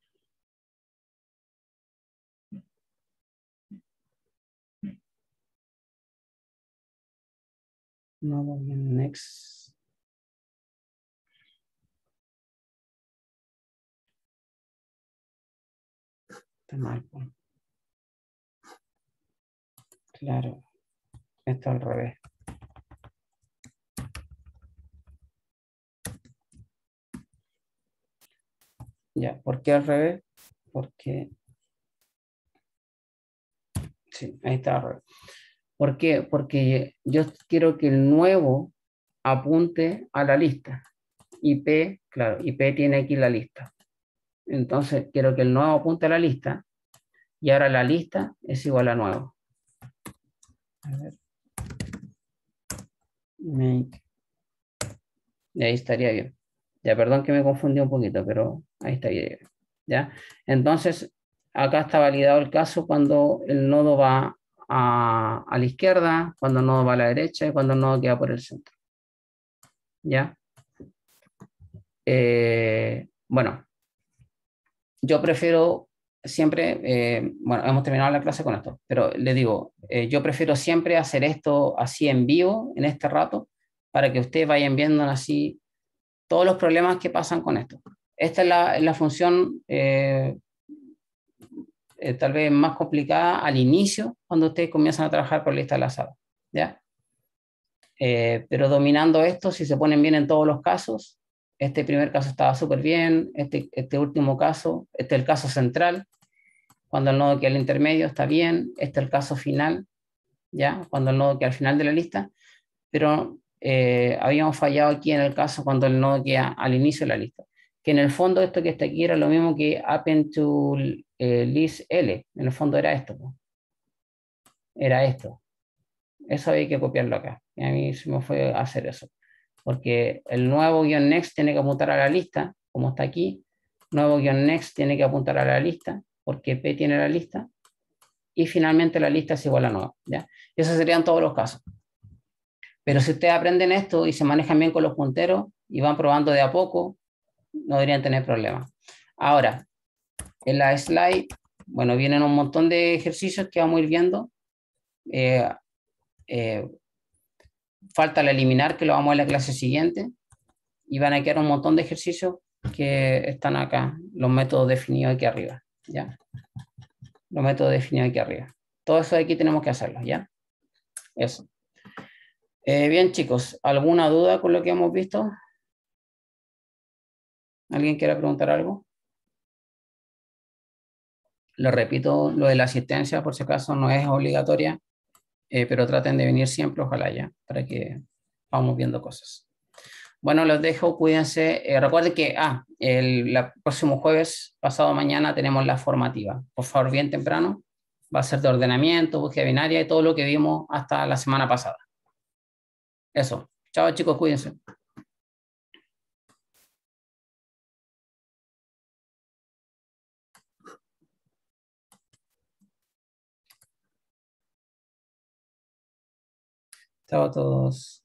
voy Te next. Claro, está al revés. Ya, ¿por qué al revés? Porque... Sí, ahí está al revés. ¿Por qué? Porque yo quiero que el nuevo apunte a la lista. IP, claro, IP tiene aquí la lista. Entonces, quiero que el nuevo apunte a la lista. Y ahora la lista es igual a nuevo. A ver. Make. Y ahí estaría bien. Ya, perdón que me confundí un poquito, pero Ahí está ¿ya? Entonces, acá está validado el caso cuando el nodo va a, la izquierda, cuando el nodo va a la derecha y cuando el nodo queda por el centro. ¿Ya? Eh, bueno, yo prefiero siempre, eh, bueno, hemos terminado la clase con esto, pero le digo, eh, yo prefiero siempre hacer esto así en vivo, en este rato, para que ustedes vayan viendo así todos los problemas que pasan con esto. Esta es la, función eh, eh, tal vez más complicada al inicio, cuando ustedes comienzan a trabajar por lista enlazada. ¿ya? Eh, pero dominando esto, si se ponen bien en todos los casos, este primer caso estaba súper bien, este, este último caso, este es el caso central, cuando el nodo queda al intermedio está bien, este es el caso final, ¿ya? cuando el nodo queda al final de la lista, pero habíamos fallado aquí en el caso cuando el nodo queda al inicio de la lista que en el fondo esto que está aquí era lo mismo que append to eh, list L, en el fondo era esto. Era esto. Eso hay que copiarlo acá. Y a mí se me fue a hacer eso. Porque el nuevo guión next tiene que apuntar a la lista, como está aquí. Nuevo guión next tiene que apuntar a la lista, porque P tiene la lista. Y finalmente la lista es igual a nueva. ¿ya? Esos serían todos los casos. Pero si ustedes aprenden esto y se manejan bien con los punteros y van probando de a poco, no deberían tener problemas. Ahora, en la slide, bueno, vienen un montón de ejercicios que vamos a ir viendo. Eh, eh, falta el eliminar, que lo vamos a ver en la clase siguiente. Y van a quedar un montón de ejercicios que están acá, los métodos definidos aquí arriba. ¿ya? Los métodos definidos aquí arriba. Todo eso de aquí tenemos que hacerlo, ¿ya? Eso. Eh, bien, chicos, ¿alguna duda con lo que hemos visto? ¿Alguien quiere preguntar algo? Lo repito, lo de la asistencia, por si acaso, no es obligatoria, eh, pero traten de venir siempre, ojalá ya, para que vamos viendo cosas. Bueno, los dejo, cuídense. Eh, recuerden que, ah, el próximo jueves, pasado mañana, tenemos la formativa. Por favor, bien temprano. Va a ser de ordenamiento, búsqueda binaria y todo lo que vimos hasta la semana pasada. Eso. Chao, chicos, cuídense. Chao a todos.